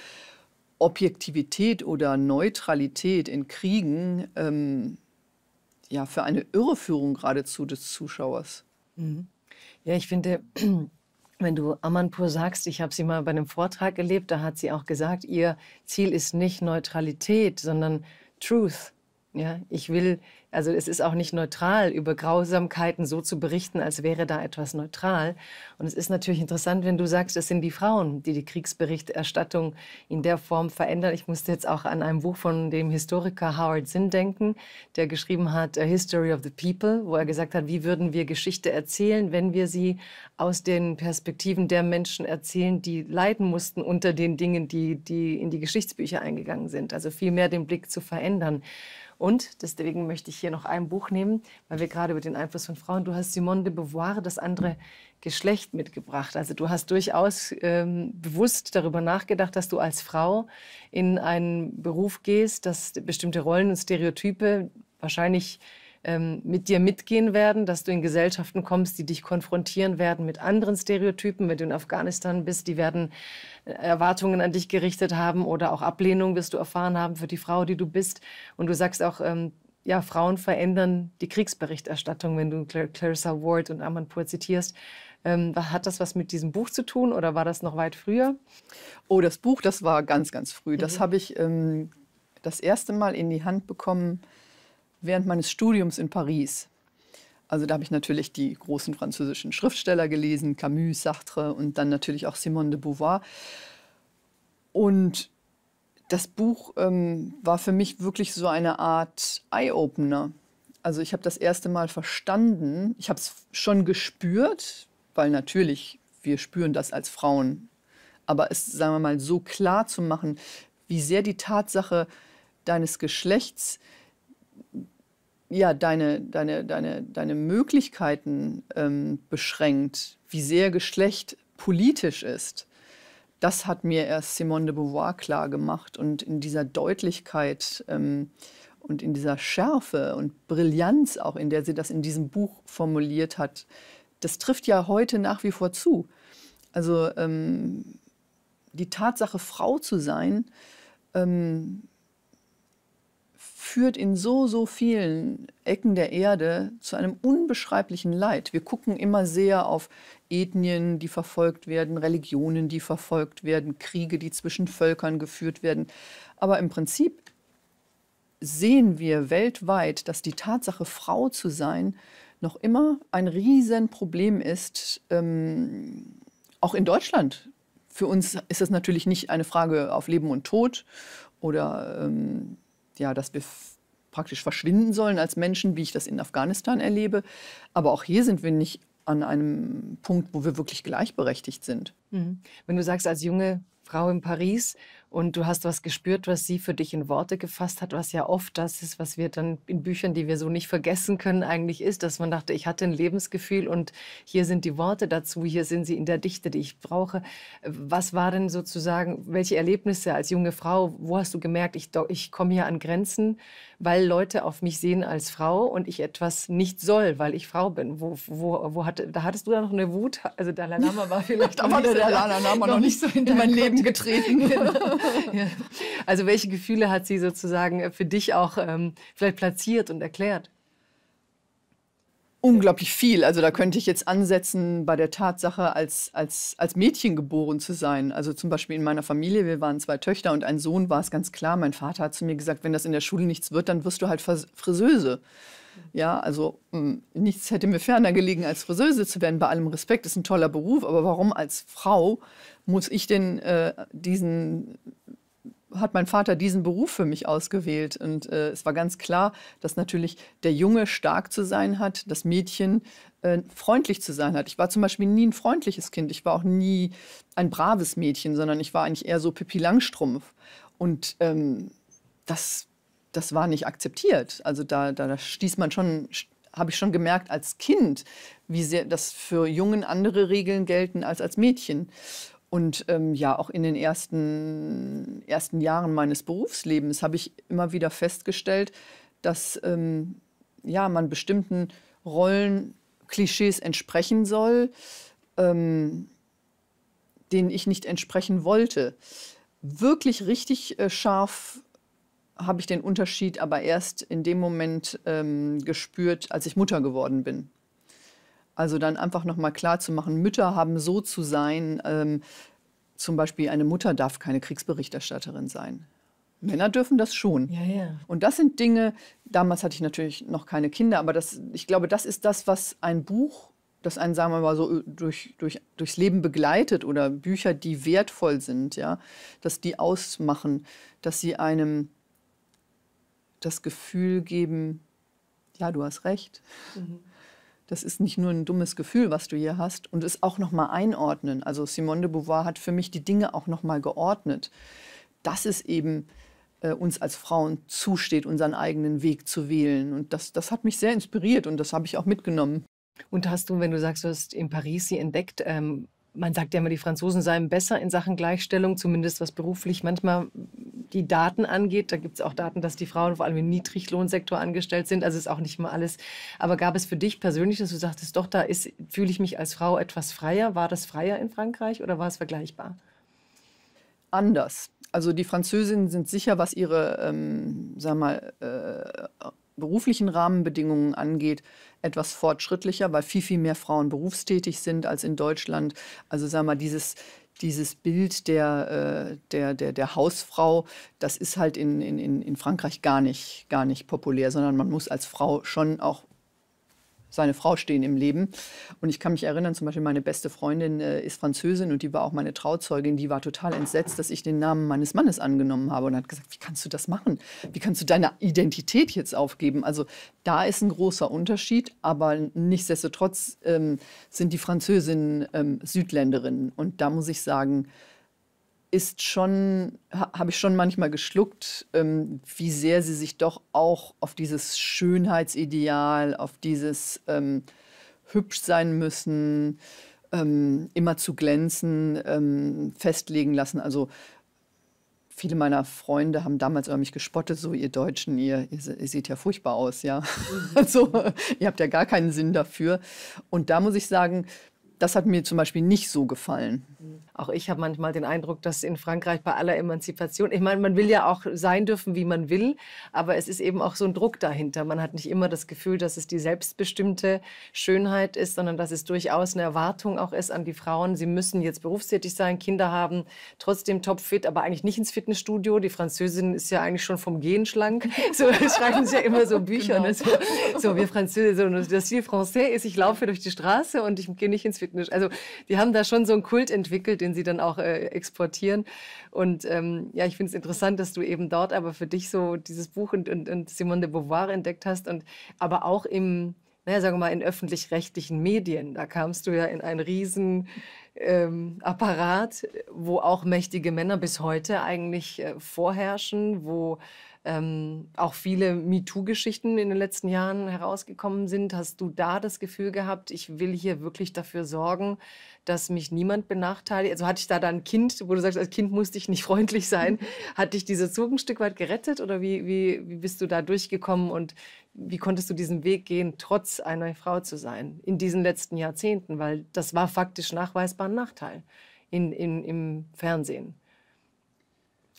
Objektivität oder Neutralität in Kriegen. Ähm, ja, für eine Irreführung geradezu des Zuschauers.
Mhm. Ja, ich finde, wenn du Amanpur sagst, ich habe sie mal bei einem Vortrag erlebt, da hat sie auch gesagt, ihr Ziel ist nicht Neutralität, sondern Truth. Ja, ich will, also es ist auch nicht neutral, über Grausamkeiten so zu berichten, als wäre da etwas neutral. Und es ist natürlich interessant, wenn du sagst, es sind die Frauen, die die Kriegsberichterstattung in der Form verändern. Ich musste jetzt auch an ein Buch von dem Historiker Howard Zinn denken, der geschrieben hat A History of the People, wo er gesagt hat, wie würden wir Geschichte erzählen, wenn wir sie aus den Perspektiven der Menschen erzählen, die leiden mussten unter den Dingen, die, die in die Geschichtsbücher eingegangen sind. Also vielmehr den Blick zu verändern. Und deswegen möchte ich hier noch ein Buch nehmen, weil wir gerade über den Einfluss von Frauen, du hast Simone de Beauvoir, das andere Geschlecht mitgebracht. Also du hast durchaus ähm, bewusst darüber nachgedacht, dass du als Frau in einen Beruf gehst, dass bestimmte Rollen und Stereotype wahrscheinlich ähm, mit dir mitgehen werden, dass du in Gesellschaften kommst, die dich konfrontieren werden mit anderen Stereotypen. Wenn du in Afghanistan bist, die werden äh, Erwartungen an dich gerichtet haben oder auch Ablehnung wirst du erfahren haben für die Frau, die du bist. Und du sagst auch, ähm, ja, Frauen verändern die Kriegsberichterstattung, wenn du Clar Clarissa Ward und Amanpour zitierst. Ähm, hat das was mit diesem Buch zu tun oder war das noch weit
früher? Oh, das Buch, das war ganz, ganz früh. Das mhm. habe ich ähm, das erste Mal in die Hand bekommen während meines Studiums in Paris. Also da habe ich natürlich die großen französischen Schriftsteller gelesen, Camus, Sartre und dann natürlich auch Simone de Beauvoir. Und das Buch ähm, war für mich wirklich so eine Art Eye-Opener. Also ich habe das erste Mal verstanden, ich habe es schon gespürt, weil natürlich wir spüren das als Frauen, aber es, sagen wir mal, so klar zu machen, wie sehr die Tatsache deines Geschlechts ja, deine, deine, deine, deine Möglichkeiten ähm, beschränkt, wie sehr Geschlecht politisch ist, das hat mir erst Simone de Beauvoir klar gemacht. Und in dieser Deutlichkeit ähm, und in dieser Schärfe und Brillanz auch, in der sie das in diesem Buch formuliert hat, das trifft ja heute nach wie vor zu. Also ähm, die Tatsache, Frau zu sein, ähm, führt in so, so vielen Ecken der Erde zu einem unbeschreiblichen Leid. Wir gucken immer sehr auf Ethnien, die verfolgt werden, Religionen, die verfolgt werden, Kriege, die zwischen Völkern geführt werden. Aber im Prinzip sehen wir weltweit, dass die Tatsache, Frau zu sein, noch immer ein Riesenproblem ist, ähm, auch in Deutschland. Für uns ist das natürlich nicht eine Frage auf Leben und Tod oder ähm, ja, dass wir praktisch verschwinden sollen als Menschen, wie ich das in Afghanistan erlebe. Aber auch hier sind wir nicht an einem Punkt, wo wir wirklich gleichberechtigt sind. Mhm. Wenn du sagst,
als junge Frau in Paris und du hast was gespürt, was sie für dich in Worte gefasst hat, was ja oft das ist, was wir dann in Büchern, die wir so nicht vergessen können, eigentlich ist, dass man dachte, ich hatte ein Lebensgefühl und hier sind die Worte dazu, hier sind sie in der Dichte, die ich brauche. Was war denn sozusagen, welche Erlebnisse als junge Frau, wo hast du gemerkt, ich, ich komme hier an Grenzen, weil Leute auf mich sehen als Frau und ich etwas nicht soll, weil ich Frau bin? Wo, wo, wo hatte, da hattest du da noch eine Wut, also Dalai Lama war vielleicht auch der Dalai Lama noch, nicht so in, in mein Leben getreten. Genau ja. Also welche Gefühle hat sie sozusagen äh, für
dich auch ähm, vielleicht platziert und erklärt? Unglaublich viel. Also da könnte ich jetzt ansetzen bei der Tatsache, als, als, als Mädchen geboren zu sein. Also zum Beispiel in meiner Familie, wir waren zwei Töchter und ein Sohn war es ganz klar. Mein Vater hat zu mir gesagt, wenn das in der Schule nichts wird, dann wirst du halt Friseuse. Ja, also mh, hm, nichts hätte mir ferner gelegen, als Friseuse zu werden. Bei allem Respekt ist ein toller Beruf, aber warum als Frau muss ich denn äh, diesen hat mein Vater diesen Beruf für mich ausgewählt. Und äh, es war ganz klar, dass natürlich der Junge stark zu sein hat, das Mädchen äh, freundlich zu sein hat. Ich war zum Beispiel nie ein freundliches Kind. Ich war auch nie ein braves Mädchen, sondern ich war eigentlich eher so Pippi Langstrumpf. Und ähm, das, das war nicht akzeptiert. Also da, da, da stieß man schon, habe ich schon gemerkt als Kind, wie sehr das für Jungen andere Regeln gelten als als Mädchen. Und ähm, ja, auch in den ersten, ersten Jahren meines Berufslebens habe ich immer wieder festgestellt, dass ähm, ja, man bestimmten Rollen, Klischees entsprechen soll, ähm, denen ich nicht entsprechen wollte. Wirklich richtig äh, scharf habe ich den Unterschied aber erst in dem Moment ähm, gespürt, als ich Mutter geworden bin. Also dann einfach nochmal klar zu machen, Mütter haben so zu sein. Ähm, zum Beispiel eine Mutter darf keine Kriegsberichterstatterin sein. Männer dürfen das schon. Ja, ja. Und das sind Dinge, damals hatte ich natürlich noch keine Kinder, aber das, ich glaube, das ist das, was ein Buch, das einen, sagen wir mal, so durch, durch, durchs Leben begleitet oder Bücher, die wertvoll sind, ja, dass die ausmachen, dass sie einem das Gefühl geben, ja, du hast recht. Mhm. Das ist nicht nur ein dummes Gefühl, was du hier hast, und es auch nochmal einordnen. Also Simone de Beauvoir hat für mich die Dinge auch nochmal geordnet, dass es eben äh, uns als Frauen zusteht, unseren eigenen Weg zu wählen. Und das, das hat mich sehr inspiriert und das habe ich auch mitgenommen.
Und hast du, wenn du sagst, du hast in Paris sie entdeckt, ähm man sagt ja immer, die Franzosen seien besser in Sachen Gleichstellung, zumindest was beruflich. Manchmal die Daten angeht. Da gibt es auch Daten, dass die Frauen vor allem im Niedriglohnsektor angestellt sind. Also ist auch nicht mal alles. Aber gab es für dich persönlich, dass du sagtest,
doch, da fühle ich mich als Frau etwas freier? War das freier in Frankreich oder war es vergleichbar? Anders. Also die Französinnen sind sicher, was ihre, ähm, sag mal, äh, beruflichen Rahmenbedingungen angeht, etwas fortschrittlicher, weil viel, viel mehr Frauen berufstätig sind als in Deutschland. Also sagen wir mal, dieses, dieses Bild der, äh, der, der, der Hausfrau, das ist halt in, in, in Frankreich gar nicht, gar nicht populär, sondern man muss als Frau schon auch seine Frau stehen im Leben. Und ich kann mich erinnern, zum Beispiel meine beste Freundin äh, ist Französin und die war auch meine Trauzeugin. Die war total entsetzt, dass ich den Namen meines Mannes angenommen habe und hat gesagt, wie kannst du das machen? Wie kannst du deine Identität jetzt aufgeben? Also da ist ein großer Unterschied, aber nichtsdestotrotz ähm, sind die Französinnen ähm, Südländerinnen. Und da muss ich sagen, ist schon, ha, habe ich schon manchmal geschluckt, ähm, wie sehr sie sich doch auch auf dieses Schönheitsideal, auf dieses ähm, hübsch sein müssen, ähm, immer zu glänzen, ähm, festlegen lassen. Also viele meiner Freunde haben damals über mich gespottet, so ihr Deutschen, ihr, ihr, ihr seht ja furchtbar aus, ja. Mhm. also ihr habt ja gar keinen Sinn dafür. Und da muss ich sagen, das hat mir zum Beispiel nicht so gefallen. Mhm. Auch ich habe manchmal den
Eindruck, dass in Frankreich bei aller Emanzipation, ich meine, man will ja auch sein dürfen, wie man will, aber es ist eben auch so ein Druck dahinter. Man hat nicht immer das Gefühl, dass es die selbstbestimmte Schönheit ist, sondern dass es durchaus eine Erwartung auch ist an die Frauen. Sie müssen jetzt berufstätig sein, Kinder haben, trotzdem topfit, aber eigentlich nicht ins Fitnessstudio. Die Französin ist ja eigentlich schon vom Gehen schlank. So schreiben sie ja immer so Bücher. Ne? Genau. Ne? So, so, wir Französinnen, so, das Ziel Français ist, ich laufe durch die Straße und ich gehe nicht ins Fitnessstudio Fitness. Also die haben da schon so einen Kult entwickelt, den sie dann auch äh, exportieren. Und ähm, ja, ich finde es interessant, dass du eben dort aber für dich so dieses Buch und, und, und Simone de Beauvoir entdeckt hast und aber auch im naja, sagen wir mal, in öffentlich-rechtlichen Medien. Da kamst du ja in einen riesen ähm, Apparat, wo auch mächtige Männer bis heute eigentlich äh, vorherrschen, wo ähm, auch viele MeToo-Geschichten in den letzten Jahren herausgekommen sind. Hast du da das Gefühl gehabt, ich will hier wirklich dafür sorgen, dass mich niemand benachteiligt? Also hatte ich da dann ein Kind, wo du sagst, als Kind musste ich nicht freundlich sein. Hat dich dieser Zug ein Stück weit gerettet oder wie, wie, wie bist du da durchgekommen und wie konntest du diesen Weg gehen, trotz einer Frau zu sein in diesen letzten Jahrzehnten? Weil das war faktisch nachweisbar ein Nachteil in, in, im Fernsehen.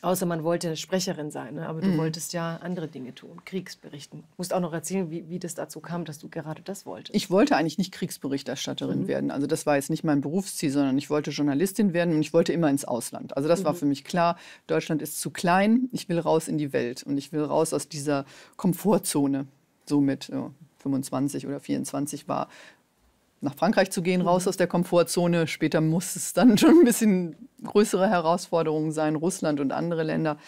Außer man wollte eine Sprecherin sein, ne? aber du mhm. wolltest ja andere Dinge tun, Kriegsberichten. Du musst auch noch erzählen, wie, wie das dazu kam, dass du gerade das wolltest.
Ich wollte eigentlich nicht Kriegsberichterstatterin mhm. werden. Also das war jetzt nicht mein Berufsziel, sondern ich wollte Journalistin werden und ich wollte immer ins Ausland. Also das mhm. war für mich klar, Deutschland ist zu klein, ich will raus in die Welt und ich will raus aus dieser Komfortzone somit. Ja. 25 oder 24 war, nach Frankreich zu gehen, raus mhm. aus der Komfortzone. Später muss es dann schon ein bisschen größere Herausforderungen sein, Russland und andere Länder.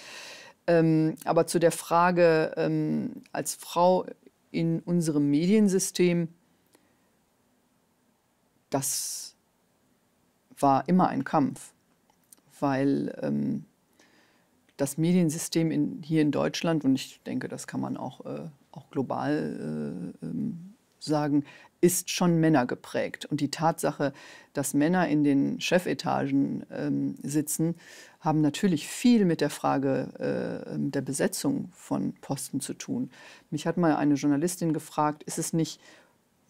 Ähm, aber zu der Frage ähm, als Frau in unserem Mediensystem, das war immer ein Kampf, weil ähm, das Mediensystem in, hier in Deutschland, und ich denke, das kann man auch, äh, auch global äh, ähm, sagen, ist schon männergeprägt. Und die Tatsache, dass Männer in den Chefetagen ähm, sitzen, haben natürlich viel mit der Frage äh, ähm, der Besetzung von Posten zu tun. Mich hat mal eine Journalistin gefragt, ist es nicht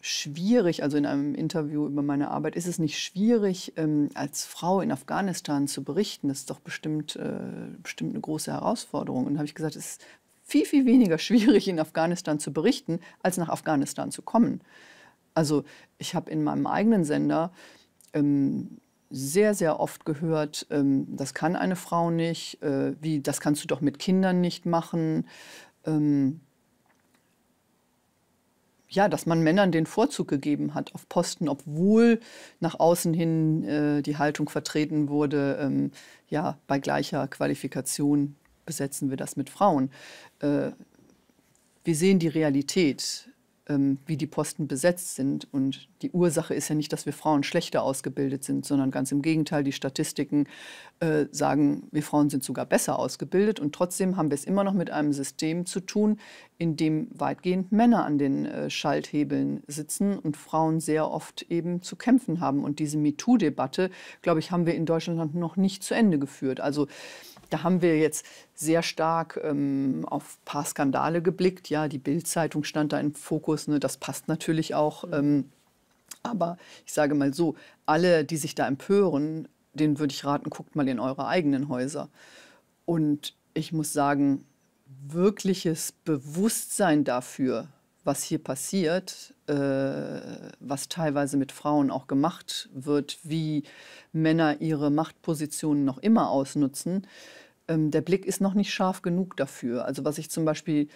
schwierig, also in einem Interview über meine Arbeit, ist es nicht schwierig, ähm, als Frau in Afghanistan zu berichten? Das ist doch bestimmt, äh, bestimmt eine große Herausforderung. Und da habe ich gesagt, es ist viel, viel weniger schwierig, in Afghanistan zu berichten, als nach Afghanistan zu kommen. Also ich habe in meinem eigenen Sender ähm, sehr, sehr oft gehört, ähm, das kann eine Frau nicht, äh, wie, das kannst du doch mit Kindern nicht machen. Ähm, ja, dass man Männern den Vorzug gegeben hat auf Posten, obwohl nach außen hin äh, die Haltung vertreten wurde, ähm, ja, bei gleicher Qualifikation besetzen wir das mit Frauen. Äh, wir sehen die Realität, ähm, wie die Posten besetzt sind. Und die Ursache ist ja nicht, dass wir Frauen schlechter ausgebildet sind, sondern ganz im Gegenteil, die Statistiken äh, sagen, wir Frauen sind sogar besser ausgebildet. Und trotzdem haben wir es immer noch mit einem System zu tun, in dem weitgehend Männer an den äh, Schalthebeln sitzen und Frauen sehr oft eben zu kämpfen haben. Und diese MeToo-Debatte, glaube ich, haben wir in Deutschland noch nicht zu Ende geführt. Also da haben wir jetzt sehr stark ähm, auf ein paar Skandale geblickt. Ja, die Bild-Zeitung stand da im Fokus. Ne? Das passt natürlich auch. Mhm. Ähm, aber ich sage mal so, alle, die sich da empören, denen würde ich raten, guckt mal in eure eigenen Häuser. Und ich muss sagen, wirkliches Bewusstsein dafür, was hier passiert, äh, was teilweise mit Frauen auch gemacht wird, wie Männer ihre Machtpositionen noch immer ausnutzen, ähm, der Blick ist noch nicht scharf genug dafür. Also was ich zum Beispiel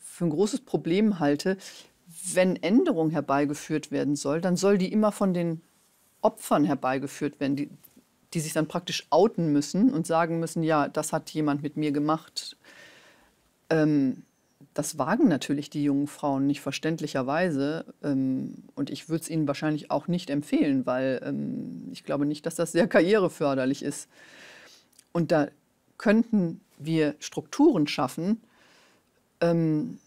für ein großes Problem halte, wenn Änderung herbeigeführt werden soll, dann soll die immer von den Opfern herbeigeführt werden, die, die sich dann praktisch outen müssen und sagen müssen, ja, das hat jemand mit mir gemacht. Ähm, das wagen natürlich die jungen Frauen nicht verständlicherweise. Ähm, und ich würde es ihnen wahrscheinlich auch nicht empfehlen, weil ähm, ich glaube nicht, dass das sehr karriereförderlich ist. Und da könnten wir Strukturen schaffen, ähm,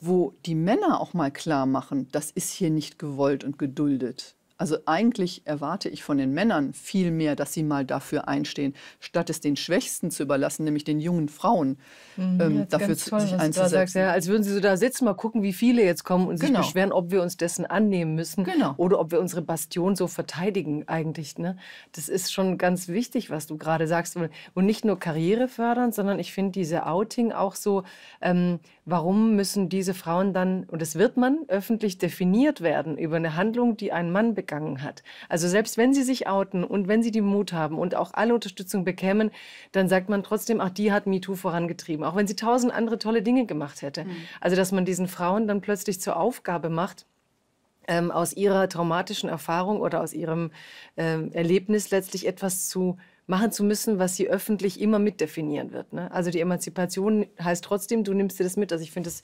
wo die Männer auch mal klar machen, das ist hier nicht gewollt und geduldet. Also eigentlich erwarte ich von den Männern viel mehr, dass sie mal dafür einstehen, statt es den Schwächsten zu überlassen, nämlich den jungen Frauen mhm, ähm, dafür toll, sich einzusetzen. Sagst, ja, als würden sie so da sitzen, mal gucken, wie viele jetzt kommen und genau. sich beschweren, ob wir uns dessen
annehmen müssen genau. oder ob wir unsere Bastion so verteidigen eigentlich. Ne? Das ist schon ganz wichtig, was du gerade sagst und nicht nur Karriere fördern, sondern ich finde diese Outing auch so ähm, warum müssen diese Frauen dann, und es wird man, öffentlich definiert werden über eine Handlung, die ein Mann begangen hat. Also selbst wenn sie sich outen und wenn sie den Mut haben und auch alle Unterstützung bekämen, dann sagt man trotzdem, ach, die hat MeToo vorangetrieben, auch wenn sie tausend andere tolle Dinge gemacht hätte. Mhm. Also dass man diesen Frauen dann plötzlich zur Aufgabe macht, ähm, aus ihrer traumatischen Erfahrung oder aus ihrem ähm, Erlebnis letztlich etwas zu machen zu müssen, was sie öffentlich immer mitdefinieren wird. Ne? Also die Emanzipation heißt trotzdem, du nimmst dir das mit. Also ich finde das.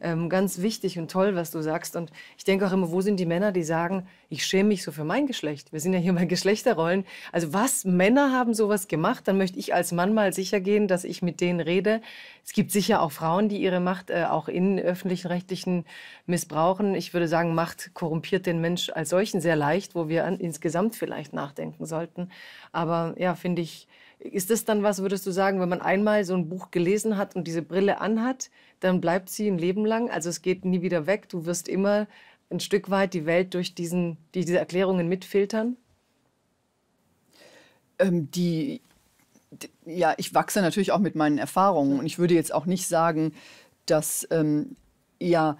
Ähm, ganz wichtig und toll, was du sagst. Und ich denke auch immer, wo sind die Männer, die sagen, ich schäme mich so für mein Geschlecht? Wir sind ja hier bei Geschlechterrollen. Also was, Männer haben sowas gemacht? Dann möchte ich als Mann mal sicher gehen, dass ich mit denen rede. Es gibt sicher auch Frauen, die ihre Macht äh, auch in öffentlichen, rechtlichen missbrauchen. Ich würde sagen, Macht korrumpiert den Mensch als solchen sehr leicht, wo wir an, insgesamt vielleicht nachdenken sollten. Aber ja, finde ich, ist das dann was, würdest du sagen, wenn man einmal so ein Buch gelesen hat und diese Brille anhat, dann bleibt sie ein Leben lang. Also es geht nie wieder weg. Du wirst immer ein Stück weit
die Welt durch diesen, diese Erklärungen mitfiltern? Ähm, die, ja, ich wachse natürlich auch mit meinen Erfahrungen. Und ich würde jetzt auch nicht sagen, dass ähm, ja,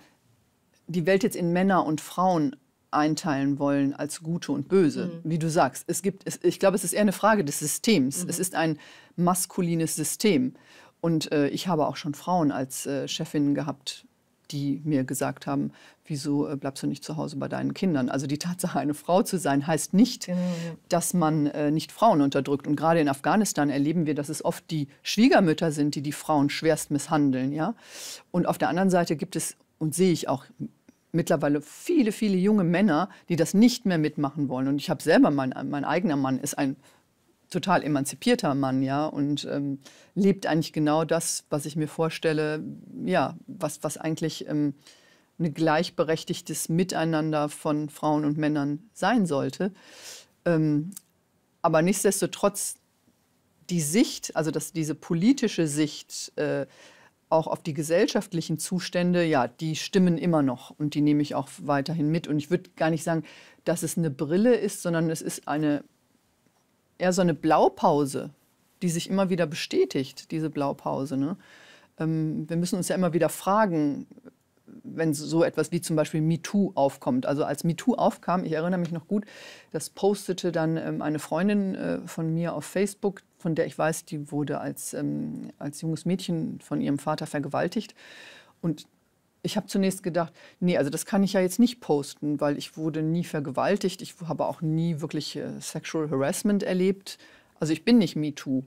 die Welt jetzt in Männer und Frauen einteilen wollen als Gute und Böse. Mhm. Wie du sagst, es gibt, es, ich glaube, es ist eher eine Frage des Systems. Mhm. Es ist ein maskulines System. Und äh, ich habe auch schon Frauen als äh, Chefinnen gehabt, die mir gesagt haben, wieso äh, bleibst du nicht zu Hause bei deinen Kindern? Also die Tatsache, eine Frau zu sein, heißt nicht, genau. dass man äh, nicht Frauen unterdrückt. Und gerade in Afghanistan erleben wir, dass es oft die Schwiegermütter sind, die die Frauen schwerst misshandeln. Ja? Und auf der anderen Seite gibt es, und sehe ich auch mittlerweile viele, viele junge Männer, die das nicht mehr mitmachen wollen. Und ich habe selber, mein, mein eigener Mann ist ein total emanzipierter Mann, ja, und ähm, lebt eigentlich genau das, was ich mir vorstelle, ja, was, was eigentlich ähm, ein gleichberechtigtes Miteinander von Frauen und Männern sein sollte. Ähm, aber nichtsdestotrotz die Sicht, also dass diese politische Sicht äh, auch auf die gesellschaftlichen Zustände, ja, die stimmen immer noch und die nehme ich auch weiterhin mit. Und ich würde gar nicht sagen, dass es eine Brille ist, sondern es ist eine eher so eine Blaupause, die sich immer wieder bestätigt, diese Blaupause. Ne? Ähm, wir müssen uns ja immer wieder fragen, wenn so etwas wie zum Beispiel MeToo aufkommt. Also als MeToo aufkam, ich erinnere mich noch gut, das postete dann ähm, eine Freundin äh, von mir auf Facebook, von der ich weiß, die wurde als, ähm, als junges Mädchen von ihrem Vater vergewaltigt. Und ich habe zunächst gedacht, nee, also das kann ich ja jetzt nicht posten, weil ich wurde nie vergewaltigt, ich habe auch nie wirklich äh, Sexual Harassment erlebt. Also ich bin nicht MeToo.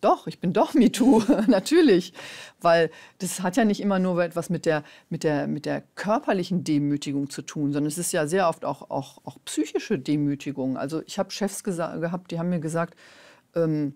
Doch, ich bin doch MeToo, natürlich. Weil das hat ja nicht immer nur etwas mit der, mit der, mit der körperlichen Demütigung zu tun, sondern es ist ja sehr oft auch, auch, auch psychische Demütigung. Also ich habe Chefs gehabt, die haben mir gesagt, ähm,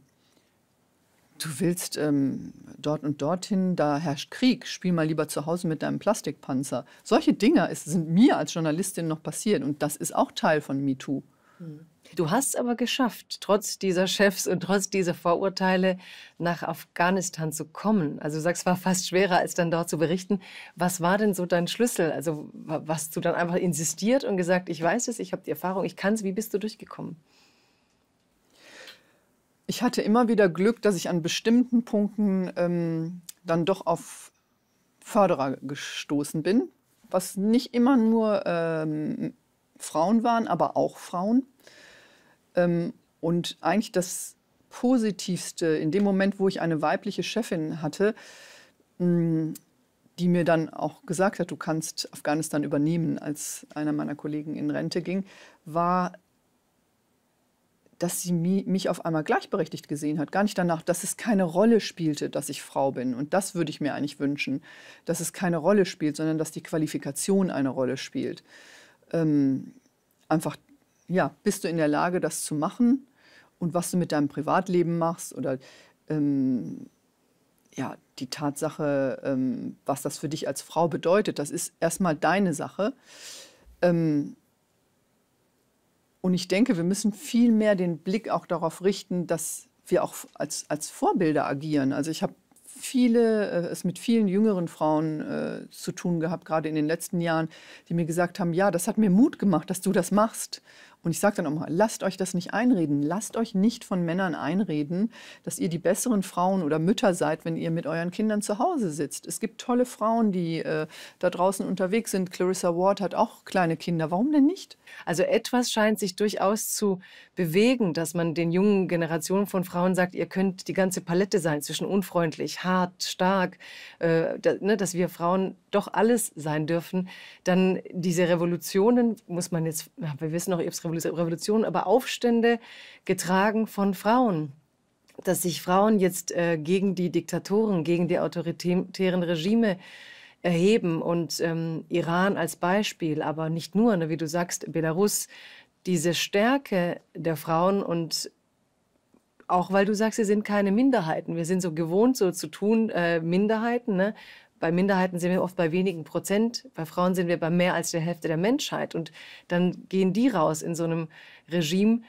du willst ähm, dort und dorthin, da herrscht Krieg, spiel mal lieber zu Hause mit deinem Plastikpanzer. Solche Dinge ist, sind mir als Journalistin noch passiert und das ist auch Teil von MeToo. Hm. Du hast es aber geschafft, trotz dieser
Chefs und trotz dieser Vorurteile nach Afghanistan zu kommen. Also du sagst, es war fast schwerer, als dann dort zu berichten. Was war denn so dein Schlüssel? Also was du dann einfach insistiert und
gesagt, ich weiß es, ich habe die Erfahrung, ich kann es. Wie bist du durchgekommen? ich hatte immer wieder Glück, dass ich an bestimmten Punkten ähm, dann doch auf Förderer gestoßen bin, was nicht immer nur ähm, Frauen waren, aber auch Frauen. Ähm, und eigentlich das Positivste in dem Moment, wo ich eine weibliche Chefin hatte, mh, mm, die mir dann auch gesagt hat, du kannst Afghanistan übernehmen, als einer meiner Kollegen in Rente ging, war dass sie mich auf einmal gleichberechtigt gesehen hat. Gar nicht danach, dass es keine Rolle spielte, dass ich Frau bin. Und das würde ich mir eigentlich wünschen, dass es keine Rolle spielt, sondern dass die Qualifikation eine Rolle spielt. Ähm, einfach, ja, bist du in der Lage, das zu machen und was du mit deinem Privatleben machst oder ähm, ja, die Tatsache, ähm, was das für dich als Frau bedeutet, das ist erstmal deine Sache. Ähm, und ich denke, wir müssen viel mehr den Blick auch darauf richten, dass wir auch als, als Vorbilder agieren. Also ich habe viele, äh, es mit vielen jüngeren Frauen äh, zu tun gehabt, gerade in den letzten Jahren, die mir gesagt haben, ja, das hat mir Mut gemacht, dass du das machst. Und ich sage dann auch mal, lasst euch das nicht einreden. Lasst euch nicht von Männern einreden, dass ihr die besseren Frauen oder Mütter seid, wenn ihr mit euren Kindern zu Hause sitzt. Es gibt tolle Frauen, die äh, da draußen unterwegs sind. Clarissa Ward hat auch kleine Kinder. Warum
denn nicht? Also etwas scheint sich durchaus zu bewegen, dass man den jungen Generationen von Frauen sagt, ihr könnt die ganze Palette sein zwischen unfreundlich, hart, stark, äh, ne, dass wir Frauen doch alles sein dürfen, dann diese Revolutionen, muss man jetzt, wir wissen auch, ob es Revolutionen, aber Aufstände getragen von Frauen dass sich Frauen jetzt äh, gegen die Diktatoren, gegen die autoritären Regime erheben und ähm, Iran als Beispiel, aber nicht nur, ne, wie du sagst, Belarus, diese Stärke der Frauen und auch weil du sagst, sie sind keine Minderheiten. Wir sind so gewohnt, so zu tun, äh, Minderheiten, ne? Bei Minderheiten sind wir oft bei wenigen Prozent, bei Frauen sind wir bei mehr als der Hälfte der Menschheit. Und dann gehen die raus in so einem Regime.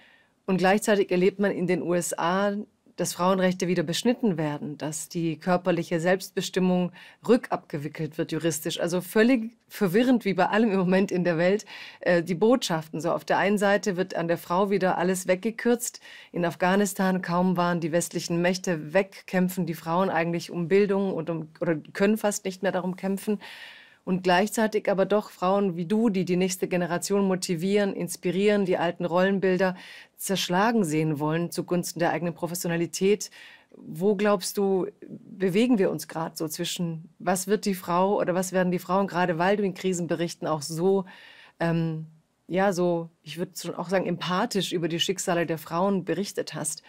Und gleichzeitig erlebt man in den USA dass Frauenrechte wieder beschnitten werden, dass die körperliche Selbstbestimmung rückabgewickelt wird juristisch. Also völlig verwirrend wie bei allem im Moment in der Welt äh, die Botschaften. So auf der einen Seite wird an der Frau wieder alles weggekürzt. In Afghanistan kaum waren die westlichen Mächte weg, kämpfen die Frauen eigentlich um Bildung und um, oder können fast nicht mehr darum kämpfen und gleichzeitig aber doch Frauen wie du, die die nächste Generation motivieren, inspirieren, die alten Rollenbilder zerschlagen sehen wollen zugunsten der eigenen Professionalität. Wo glaubst du, bewegen wir uns gerade so zwischen, was wird die Frau oder was werden die Frauen, gerade weil du in Krisenberichten auch so, ähm, ja, so, ich würde auch sagen, empathisch über die Schicksale der Frauen berichtet hast?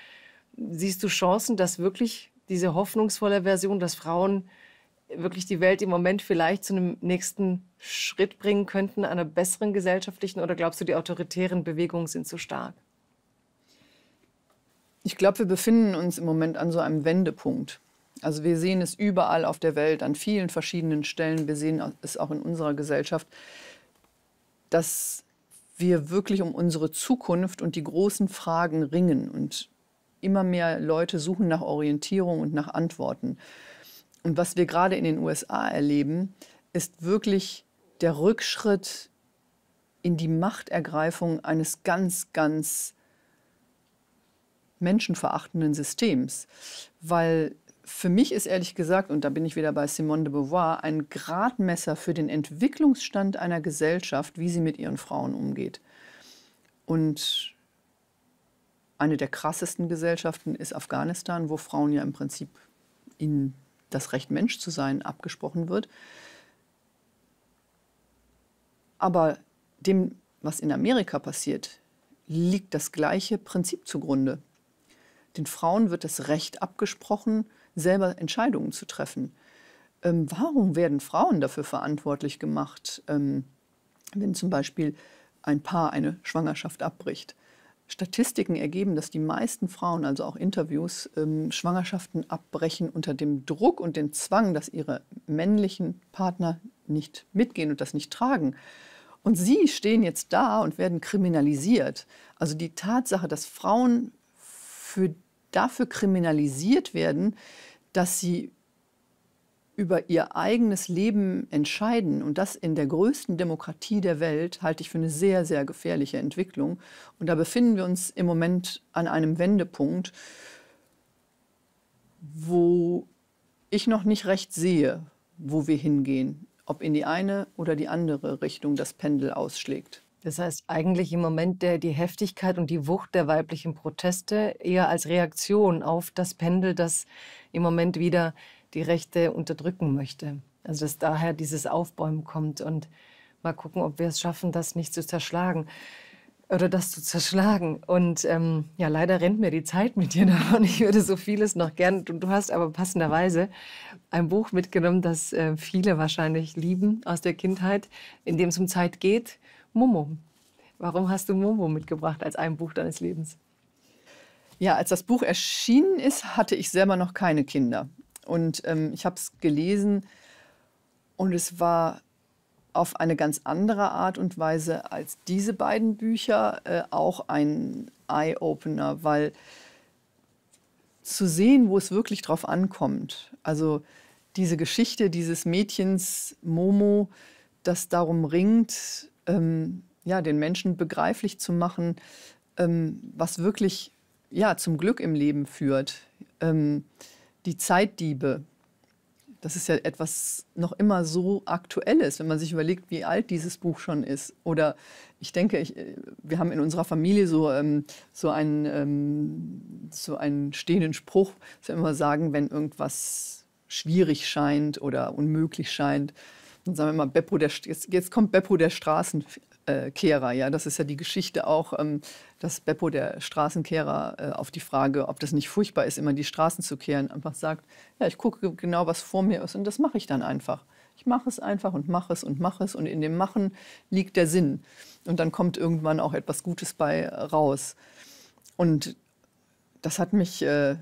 Siehst du Chancen, dass wirklich diese hoffnungsvolle Version, dass Frauen wirklich die Welt im Moment vielleicht zu einem nächsten Schritt bringen könnten, einer besseren gesellschaftlichen?
Oder glaubst du, die autoritären Bewegungen sind zu stark? Ich glaube, wir befinden uns im Moment an so einem Wendepunkt. Also wir sehen es überall auf der Welt, an vielen verschiedenen Stellen. Wir sehen es auch in unserer Gesellschaft, dass wir wirklich um unsere Zukunft und die großen Fragen ringen. Und immer mehr Leute suchen nach Orientierung und nach Antworten. Und was wir gerade in den USA erleben, ist wirklich der Rückschritt in die Machtergreifung eines ganz, ganz menschenverachtenden Systems. Weil für mich ist ehrlich gesagt, und da bin ich wieder bei Simone de Beauvoir, ein Gradmesser für den Entwicklungsstand einer Gesellschaft, wie sie mit ihren Frauen umgeht. Und eine der krassesten Gesellschaften ist Afghanistan, wo Frauen ja im Prinzip in das Recht Mensch zu sein abgesprochen wird. Aber dem, was in Amerika passiert, liegt das gleiche Prinzip zugrunde. Den Frauen wird das Recht abgesprochen, selber Entscheidungen zu treffen. Ähm, warum werden Frauen dafür verantwortlich gemacht, ähm, wenn zum Beispiel ein Paar eine Schwangerschaft abbricht? Statistiken ergeben, dass die meisten Frauen, also auch Interviews, ähm, Schwangerschaften abbrechen unter dem Druck und dem Zwang, dass ihre männlichen Partner nicht mitgehen und das nicht tragen. Und sie stehen jetzt da und werden kriminalisiert. Also die Tatsache, dass Frauen für, dafür kriminalisiert werden, dass sie über ihr eigenes Leben entscheiden und das in der größten Demokratie der Welt halte ich für eine sehr, sehr gefährliche Entwicklung. Und da befinden wir uns im Moment an einem Wendepunkt, wo ich noch nicht recht sehe, wo wir hingehen, ob in die eine oder die andere Richtung das Pendel ausschlägt.
Das heißt eigentlich im Moment der, die Heftigkeit und die Wucht der weiblichen Proteste eher als Reaktion auf das Pendel, das im Moment wieder die Rechte unterdrücken möchte. Also dass daher dieses Aufbäumen kommt und mal gucken, ob wir es schaffen, das nicht zu zerschlagen oder das zu zerschlagen. Und ähm, ja, leider rennt mir die Zeit mit dir davon. Ich würde so vieles noch gern. Du, du hast aber passenderweise ein Buch mitgenommen, das äh, viele wahrscheinlich lieben aus der Kindheit, in dem es um Zeit geht. Momo. Warum hast du Momo mitgebracht als ein Buch deines Lebens?
Ja, als das Buch erschienen ist, hatte ich selber noch keine Kinder. Und ähm, ich habe es gelesen und es war auf eine ganz andere Art und Weise als diese beiden Bücher äh, auch ein Eye-Opener, weil zu sehen, wo es wirklich drauf ankommt, also diese Geschichte dieses Mädchens Momo, das darum ringt, ähm, ja, den Menschen begreiflich zu machen, ähm, was wirklich ja, zum Glück im Leben führt. Ähm, die Zeitdiebe, das ist ja etwas noch immer so aktuelles, wenn man sich überlegt, wie alt dieses Buch schon ist. Oder ich denke, ich, äh, wir haben in unserer Familie so, ähm, so, einen, ähm, so einen stehenden Spruch, dass wir immer sagen, wenn irgendwas schwierig scheint oder unmöglich scheint, dann sagen wir immer, Beppo der, jetzt, jetzt kommt Beppo der Straßen, äh, Kehrer. Ja, das ist ja die Geschichte auch, ähm, dass Beppo, der Straßenkehrer, äh, auf die Frage, ob das nicht furchtbar ist, immer die Straßen zu kehren, einfach sagt: Ja, ich gucke genau, was vor mir ist und das mache ich dann einfach. Ich mache es einfach und mache es und mache es und in dem Machen liegt der Sinn. Und dann kommt irgendwann auch etwas Gutes bei raus. Und das hat mich äh,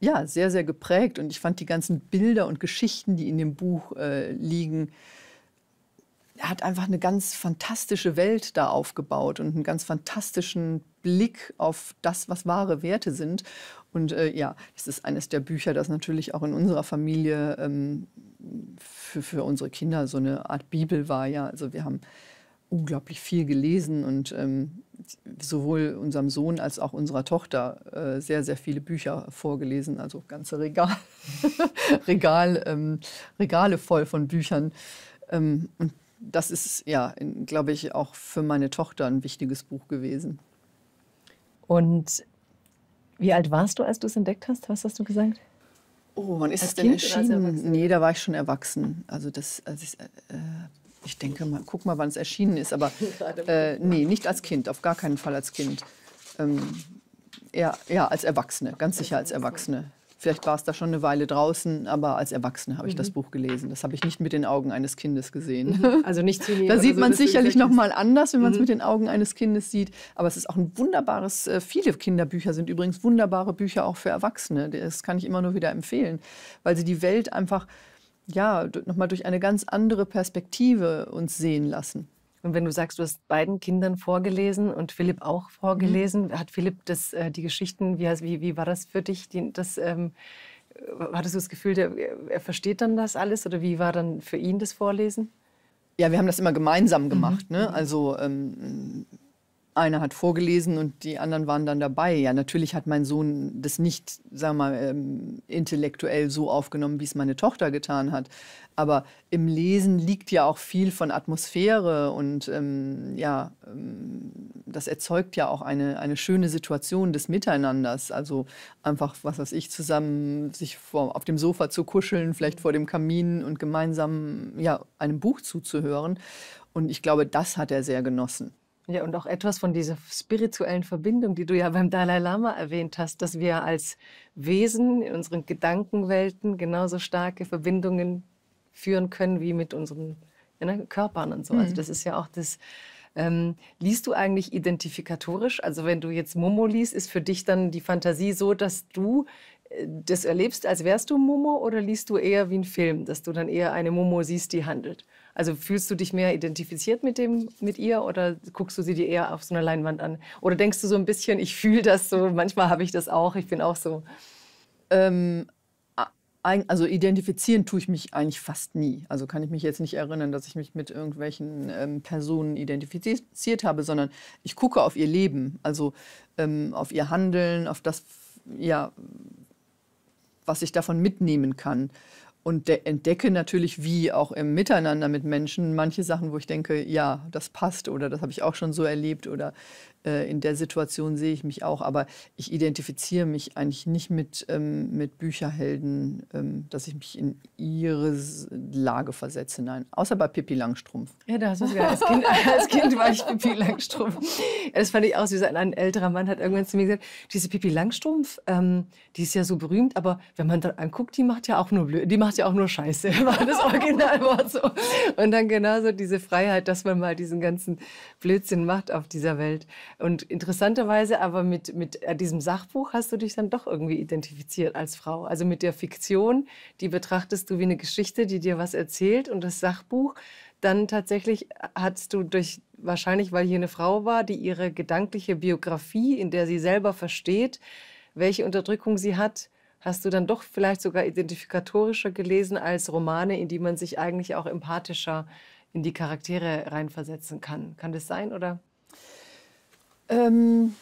ja sehr, sehr geprägt und ich fand die ganzen Bilder und Geschichten, die in dem Buch äh, liegen, er hat einfach eine ganz fantastische Welt da aufgebaut und einen ganz fantastischen Blick auf das, was wahre Werte sind. Und äh, ja, das ist eines der Bücher, das natürlich auch in unserer Familie ähm, für, für unsere Kinder so eine Art Bibel war. Ja, also wir haben unglaublich viel gelesen und ähm, sowohl unserem Sohn als auch unserer Tochter äh, sehr, sehr viele Bücher vorgelesen, also ganze Regal, Regal ähm, Regale voll von Büchern. Ähm, und das ist ja, glaube ich, auch für meine Tochter ein wichtiges Buch gewesen. Und wie alt warst du, als du es entdeckt hast? Was hast du gesagt? Oh, wann ist als es denn kind erschienen? Nee, da war ich schon erwachsen. Also das, also ich, äh, äh, ich denke mal, guck mal, wann es erschienen ist. Aber äh, nee, nicht als Kind, auf gar keinen Fall als Kind. Ähm, eher, eher als Erwachsene, ganz sicher als Erwachsene. Vielleicht war es da schon eine Weile draußen, aber als Erwachsene habe ich mhm. das Buch gelesen. Das habe ich nicht mit den Augen eines Kindes gesehen. Mhm. Also nicht zu Da sieht so, man sicherlich noch mal anders, wenn mhm. man es mit den Augen eines Kindes sieht. Aber es ist auch ein wunderbares. Äh, viele Kinderbücher sind übrigens wunderbare Bücher auch für Erwachsene. Das kann ich immer nur wieder empfehlen, weil sie die Welt einfach ja noch mal durch eine ganz andere Perspektive uns sehen lassen. Und wenn du sagst, du hast
beiden Kindern vorgelesen und Philipp auch mhm. vorgelesen, mhm. hat Philipp das, äh, die Geschichten, wie, wie, wie war das für dich? Die, das, ähm, äh, hattest du das Gefühl, der, er versteht dann das
alles oder wie war dann für ihn das Vorlesen? Ja, wir haben das immer gemeinsam mhm. gemacht. Ne? Mhm. Ne? Also ähm, einer hat vorgelesen und die anderen waren dann dabei. Ja, natürlich hat mein Sohn das nicht, sagen wir mal, ähm, intellektuell so aufgenommen, wie es meine Tochter getan hat. Aber im Lesen liegt ja auch viel von Atmosphäre und ähm, ja, ähm, das erzeugt ja auch eine, eine schöne Situation des Miteinanders. Also einfach, was weiß ich, zusammen sich vor, auf dem Sofa zu kuscheln, vielleicht vor dem Kamin und gemeinsam ja, einem Buch zuzuhören. Und ich glaube, das hat er sehr genossen.
Ja, und auch etwas von dieser spirituellen Verbindung, die du ja beim Dalai Lama erwähnt hast, dass wir als Wesen in unseren Gedankenwelten genauso starke Verbindungen führen können wie mit unseren ja, ne, Körpern und so. Mhm. Also hm. das ist ja auch das. Ähm, liest du eigentlich identifikatorisch? Also wenn du jetzt Momo liest, ist für dich dann die Fantasie so, dass du äh, das erlebst, als wärst du Momo, oder liest du eher wie ein Film, dass du dann eher eine Momo siehst, die handelt? Also fühlst du dich mehr identifiziert mit, dem, mit ihr oder guckst du sie dir eher auf so einer Leinwand an? Oder denkst du so ein bisschen, ich fühle das so, manchmal habe ich das auch,
ich bin auch so? Ähm, also identifizieren tue ich mich eigentlich fast nie. Also kann ich mich jetzt nicht erinnern, dass ich mich mit irgendwelchen ähm, Personen identifiziert habe, sondern ich gucke auf ihr Leben, also ähm, auf ihr Handeln, auf das, ja, was ich davon mitnehmen kann und entdecke natürlich wie auch im Miteinander mit Menschen manche Sachen, wo ich denke, ja, das passt oder das habe ich auch schon so erlebt oder äh, in der Situation sehe ich mich auch, aber ich identifiziere mich eigentlich nicht mit, ähm, mit Bücherhelden, ähm, dass ich mich in ihre Lage versetze. Nein, außer bei Pippi Langstrumpf. Ja, da
hast du es als, kind, als Kind war ich Pippi
Langstrumpf.
Das fand ich auch süß. Ein, ein älterer Mann hat irgendwann zu mir gesagt, diese Pippi Langstrumpf, ähm, die ist ja so berühmt, aber wenn man dann anguckt, die macht ja auch nur Blö die macht ja auch nur Scheiße, war das Originalwort so. Und dann genauso diese Freiheit, dass man mal diesen ganzen Blödsinn macht auf dieser Welt. Und interessanterweise aber mit, mit äh, diesem Sachbuch hast du dich dann doch irgendwie identifiziert als Frau. Also mit der Fiktion, die betrachtest du wie eine Geschichte, die dir was erzählt. Und das Sachbuch, dann tatsächlich äh, hattest du durch, wahrscheinlich weil hier eine Frau war, die ihre gedankliche Biografie, in der sie selber versteht, welche Unterdrückung sie hat, hast du dann doch vielleicht sogar identifikatorischer gelesen als Romane, in die man sich eigentlich auch empathischer in die Charaktere reinversetzen kann. Kann das sein,
oder? Ähm,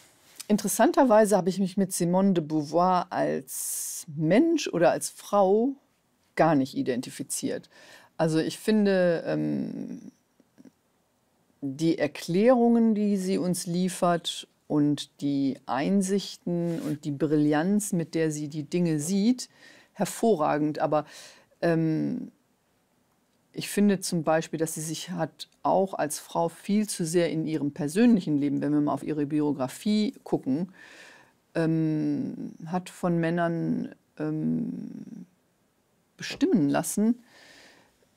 interessanterweise habe ich mich mit Simone de Beauvoir als Mensch oder als Frau gar nicht identifiziert. Also ich finde, ähm, die Erklärungen, die sie uns liefert und die Einsichten und die Brillanz, mit der sie die Dinge sieht, hervorragend. Aber ähm, ich finde zum Beispiel, dass sie sich hat auch als Frau viel zu sehr in ihrem persönlichen Leben, wenn wir mal auf ihre Biografie gucken, ähm, hat von Männern ähm, bestimmen lassen,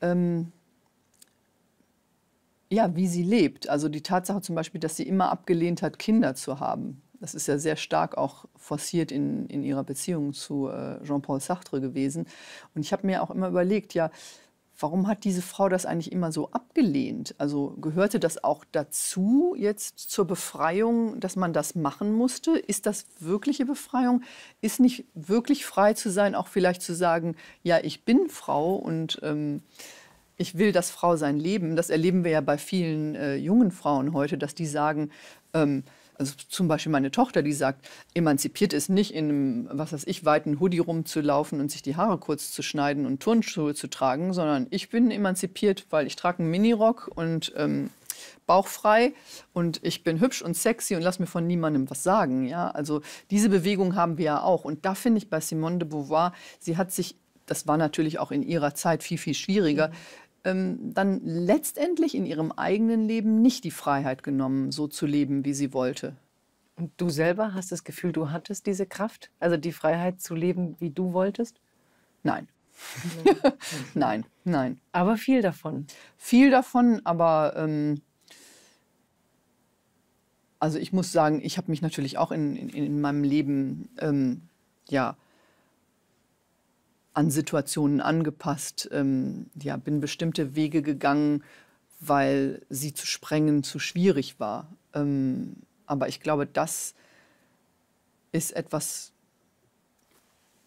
ähm, ja, wie sie lebt. Also die Tatsache zum Beispiel, dass sie immer abgelehnt hat, Kinder zu haben. Das ist ja sehr stark auch forciert in, in ihrer Beziehung zu äh, Jean-Paul Sartre gewesen. Und ich habe mir auch immer überlegt, ja, warum hat diese Frau das eigentlich immer so abgelehnt? Also gehörte das auch dazu jetzt zur Befreiung, dass man das machen musste? Ist das wirkliche Befreiung? Ist nicht wirklich frei zu sein, auch vielleicht zu sagen, ja, ich bin Frau und ähm, ich will das Frau sein Leben. Das erleben wir ja bei vielen äh, jungen Frauen heute, dass die sagen, ähm, also zum Beispiel meine Tochter, die sagt, emanzipiert ist nicht in einem, was weiß ich, weiten Hoodie rumzulaufen und sich die Haare kurz zu schneiden und Turnschuhe zu tragen, sondern ich bin emanzipiert, weil ich trage einen Minirock und ähm, bauchfrei und ich bin hübsch und sexy und lass mir von niemandem was sagen. Ja? Also diese Bewegung haben wir ja auch. Und da finde ich bei Simone de Beauvoir, sie hat sich, das war natürlich auch in ihrer Zeit viel, viel schwieriger, mhm ähm, dann letztendlich in ihrem eigenen Leben nicht die Freiheit genommen, so zu leben, wie sie wollte. Und du selber hast das Gefühl, du hattest diese Kraft, also die Freiheit zu leben, wie du wolltest? Nein. nein, nein. Aber viel davon. Viel davon, aber ähm, also ich muss sagen, ich habe mich natürlich auch in, in, in meinem Leben ähm, ja an Situationen angepasst, ähm, ja, bin bestimmte Wege gegangen, weil sie zu sprengen zu schwierig war. Ähm, aber ich glaube, das ist etwas,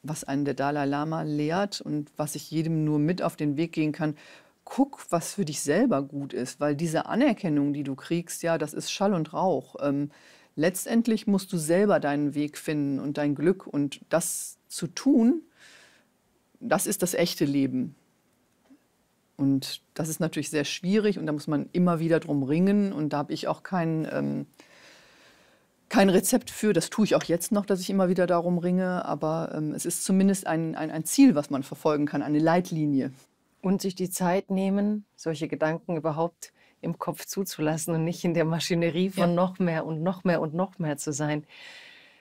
was einen der Dalai Lama lehrt und was ich jedem nur mit auf den Weg gehen kann. Guck, was für dich selber gut ist, weil diese Anerkennung, die du kriegst, ja, das ist Schall und Rauch. Ähm, letztendlich musst du selber deinen Weg finden und dein Glück und das zu tun, das ist das echte Leben. Und das ist natürlich sehr schwierig und da muss man immer wieder drum ringen. Und da habe ich auch kein, ähm, kein Rezept für. Das tue ich auch jetzt noch, dass ich immer wieder darum ringe. Aber ähm, es ist zumindest ein, ein, ein Ziel, was man verfolgen kann, eine Leitlinie. Und sich die Zeit nehmen, solche Gedanken überhaupt im Kopf zuzulassen und nicht in der
Maschinerie von ja. noch mehr und noch mehr und noch mehr zu sein.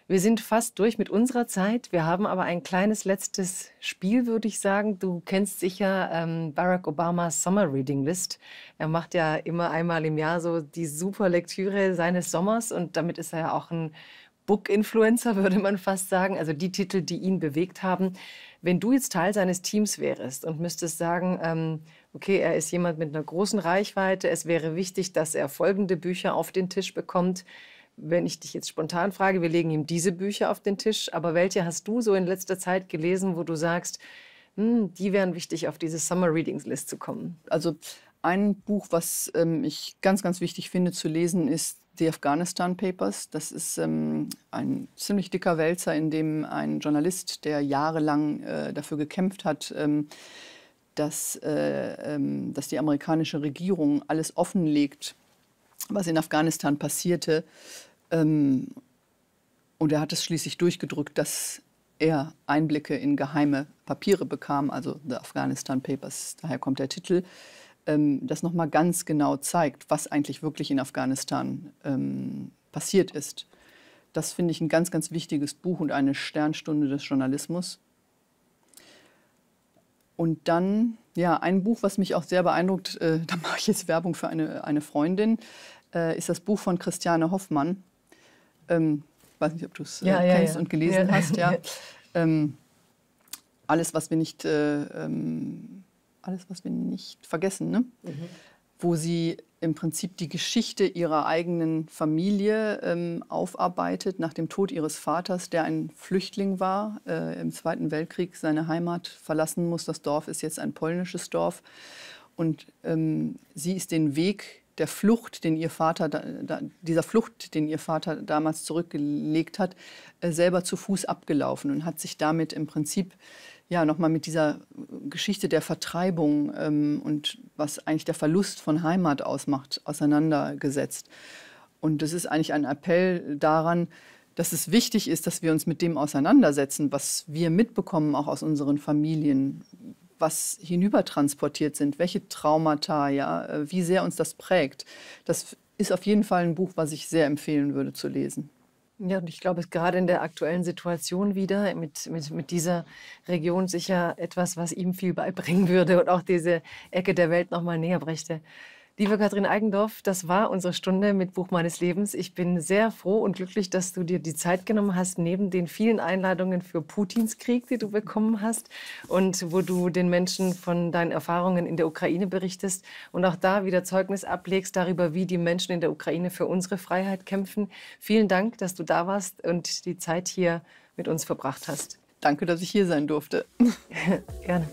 Wir sind fast durch mit unserer Zeit. Wir haben aber ein kleines letztes Spiel, würde ich sagen. Du kennst sicher ähm, Barack Obamas Summer Reading List. Er macht ja immer einmal im Jahr so die super Lektüre seines Sommers und damit ist er ja auch ein Book-Influencer, würde man fast sagen. Also die Titel, die ihn bewegt haben. Wenn du jetzt Teil seines Teams wärst und müsstest sagen, ähm, okay, er ist jemand mit einer großen Reichweite, es wäre wichtig, dass er folgende Bücher auf den Tisch bekommt wenn ich dich jetzt spontan frage, wir legen ihm diese Bücher auf den Tisch, aber welche hast du so in letzter Zeit gelesen, wo du sagst, hm, die wären wichtig, auf diese Summer
Readings List zu kommen? Also ein Buch, was ähm, ich ganz, ganz wichtig finde zu lesen, ist The Afghanistan Papers. Das ist ähm, ein ziemlich dicker Wälzer, in dem ein Journalist, der jahrelang äh, dafür gekämpft hat, ähm, dass, äh, ähm, dass die amerikanische Regierung alles offenlegt, was in Afghanistan passierte. Ähm, und er hat es schließlich durchgedrückt, dass er Einblicke in geheime Papiere bekam, also The Afghanistan Papers, daher kommt der Titel, ähm, das nochmal ganz genau zeigt, was eigentlich wirklich in Afghanistan ähm, passiert ist. Das finde ich ein ganz, ganz wichtiges Buch und eine Sternstunde des Journalismus. Und dann, ja, ein Buch, was mich auch sehr beeindruckt, äh, da mache ich jetzt Werbung für eine, eine Freundin, äh, ist das Buch von Christiane Hoffmann. Ähm, weiß nicht, ob du es äh, ja, kennst ja, und gelesen hast, ja. Ähm, alles, was wir nicht, äh, ähm, alles, was wir nicht vergessen, ne? Mhm. wo sie im Prinzip die Geschichte ihrer eigenen Familie ähm, aufarbeitet nach dem Tod ihres Vaters, der ein Flüchtling war, äh, im Zweiten Weltkrieg seine Heimat verlassen muss. Das Dorf ist jetzt ein polnisches Dorf. Und ähm, sie ist den Weg der Flucht, den ihr Vater, da, dieser Flucht, den ihr Vater damals zurückgelegt hat, äh, selber zu Fuß abgelaufen und hat sich damit im Prinzip äh, ja, nochmal mit dieser äh, Geschichte der Vertreibung ähm, und was eigentlich der Verlust von Heimat ausmacht, auseinandergesetzt. Und das ist eigentlich ein Appell daran, dass es wichtig ist, dass wir uns mit dem auseinandersetzen, was wir mitbekommen, auch aus unseren Familien, was hinübertransportiert sind, welche Traumata, ja, äh, wie sehr uns das prägt. Das ist auf jeden Fall ein Buch, was ich sehr empfehlen würde zu lesen.
Ja, und ich glaube, gerade in der aktuellen Situation wieder mit, mit, mit dieser Region sicher etwas, was ihm viel beibringen würde und auch diese Ecke der Welt nochmal näher brächte. Liebe Katrin Eigendorf, das war unsere Stunde mit Buch meines Lebens. Ich bin sehr froh und glücklich, dass du dir die Zeit genommen hast, neben den vielen Einladungen für Putins Krieg, die du bekommen hast und wo du den Menschen von deinen Erfahrungen in der Ukraine berichtest und auch da wieder Zeugnis ablegst darüber, wie die Menschen in der Ukraine für unsere Freiheit kämpfen. Vielen Dank, dass du da warst und die Zeit hier mit uns
verbracht hast. Danke, dass ich hier sein durfte. Gerne.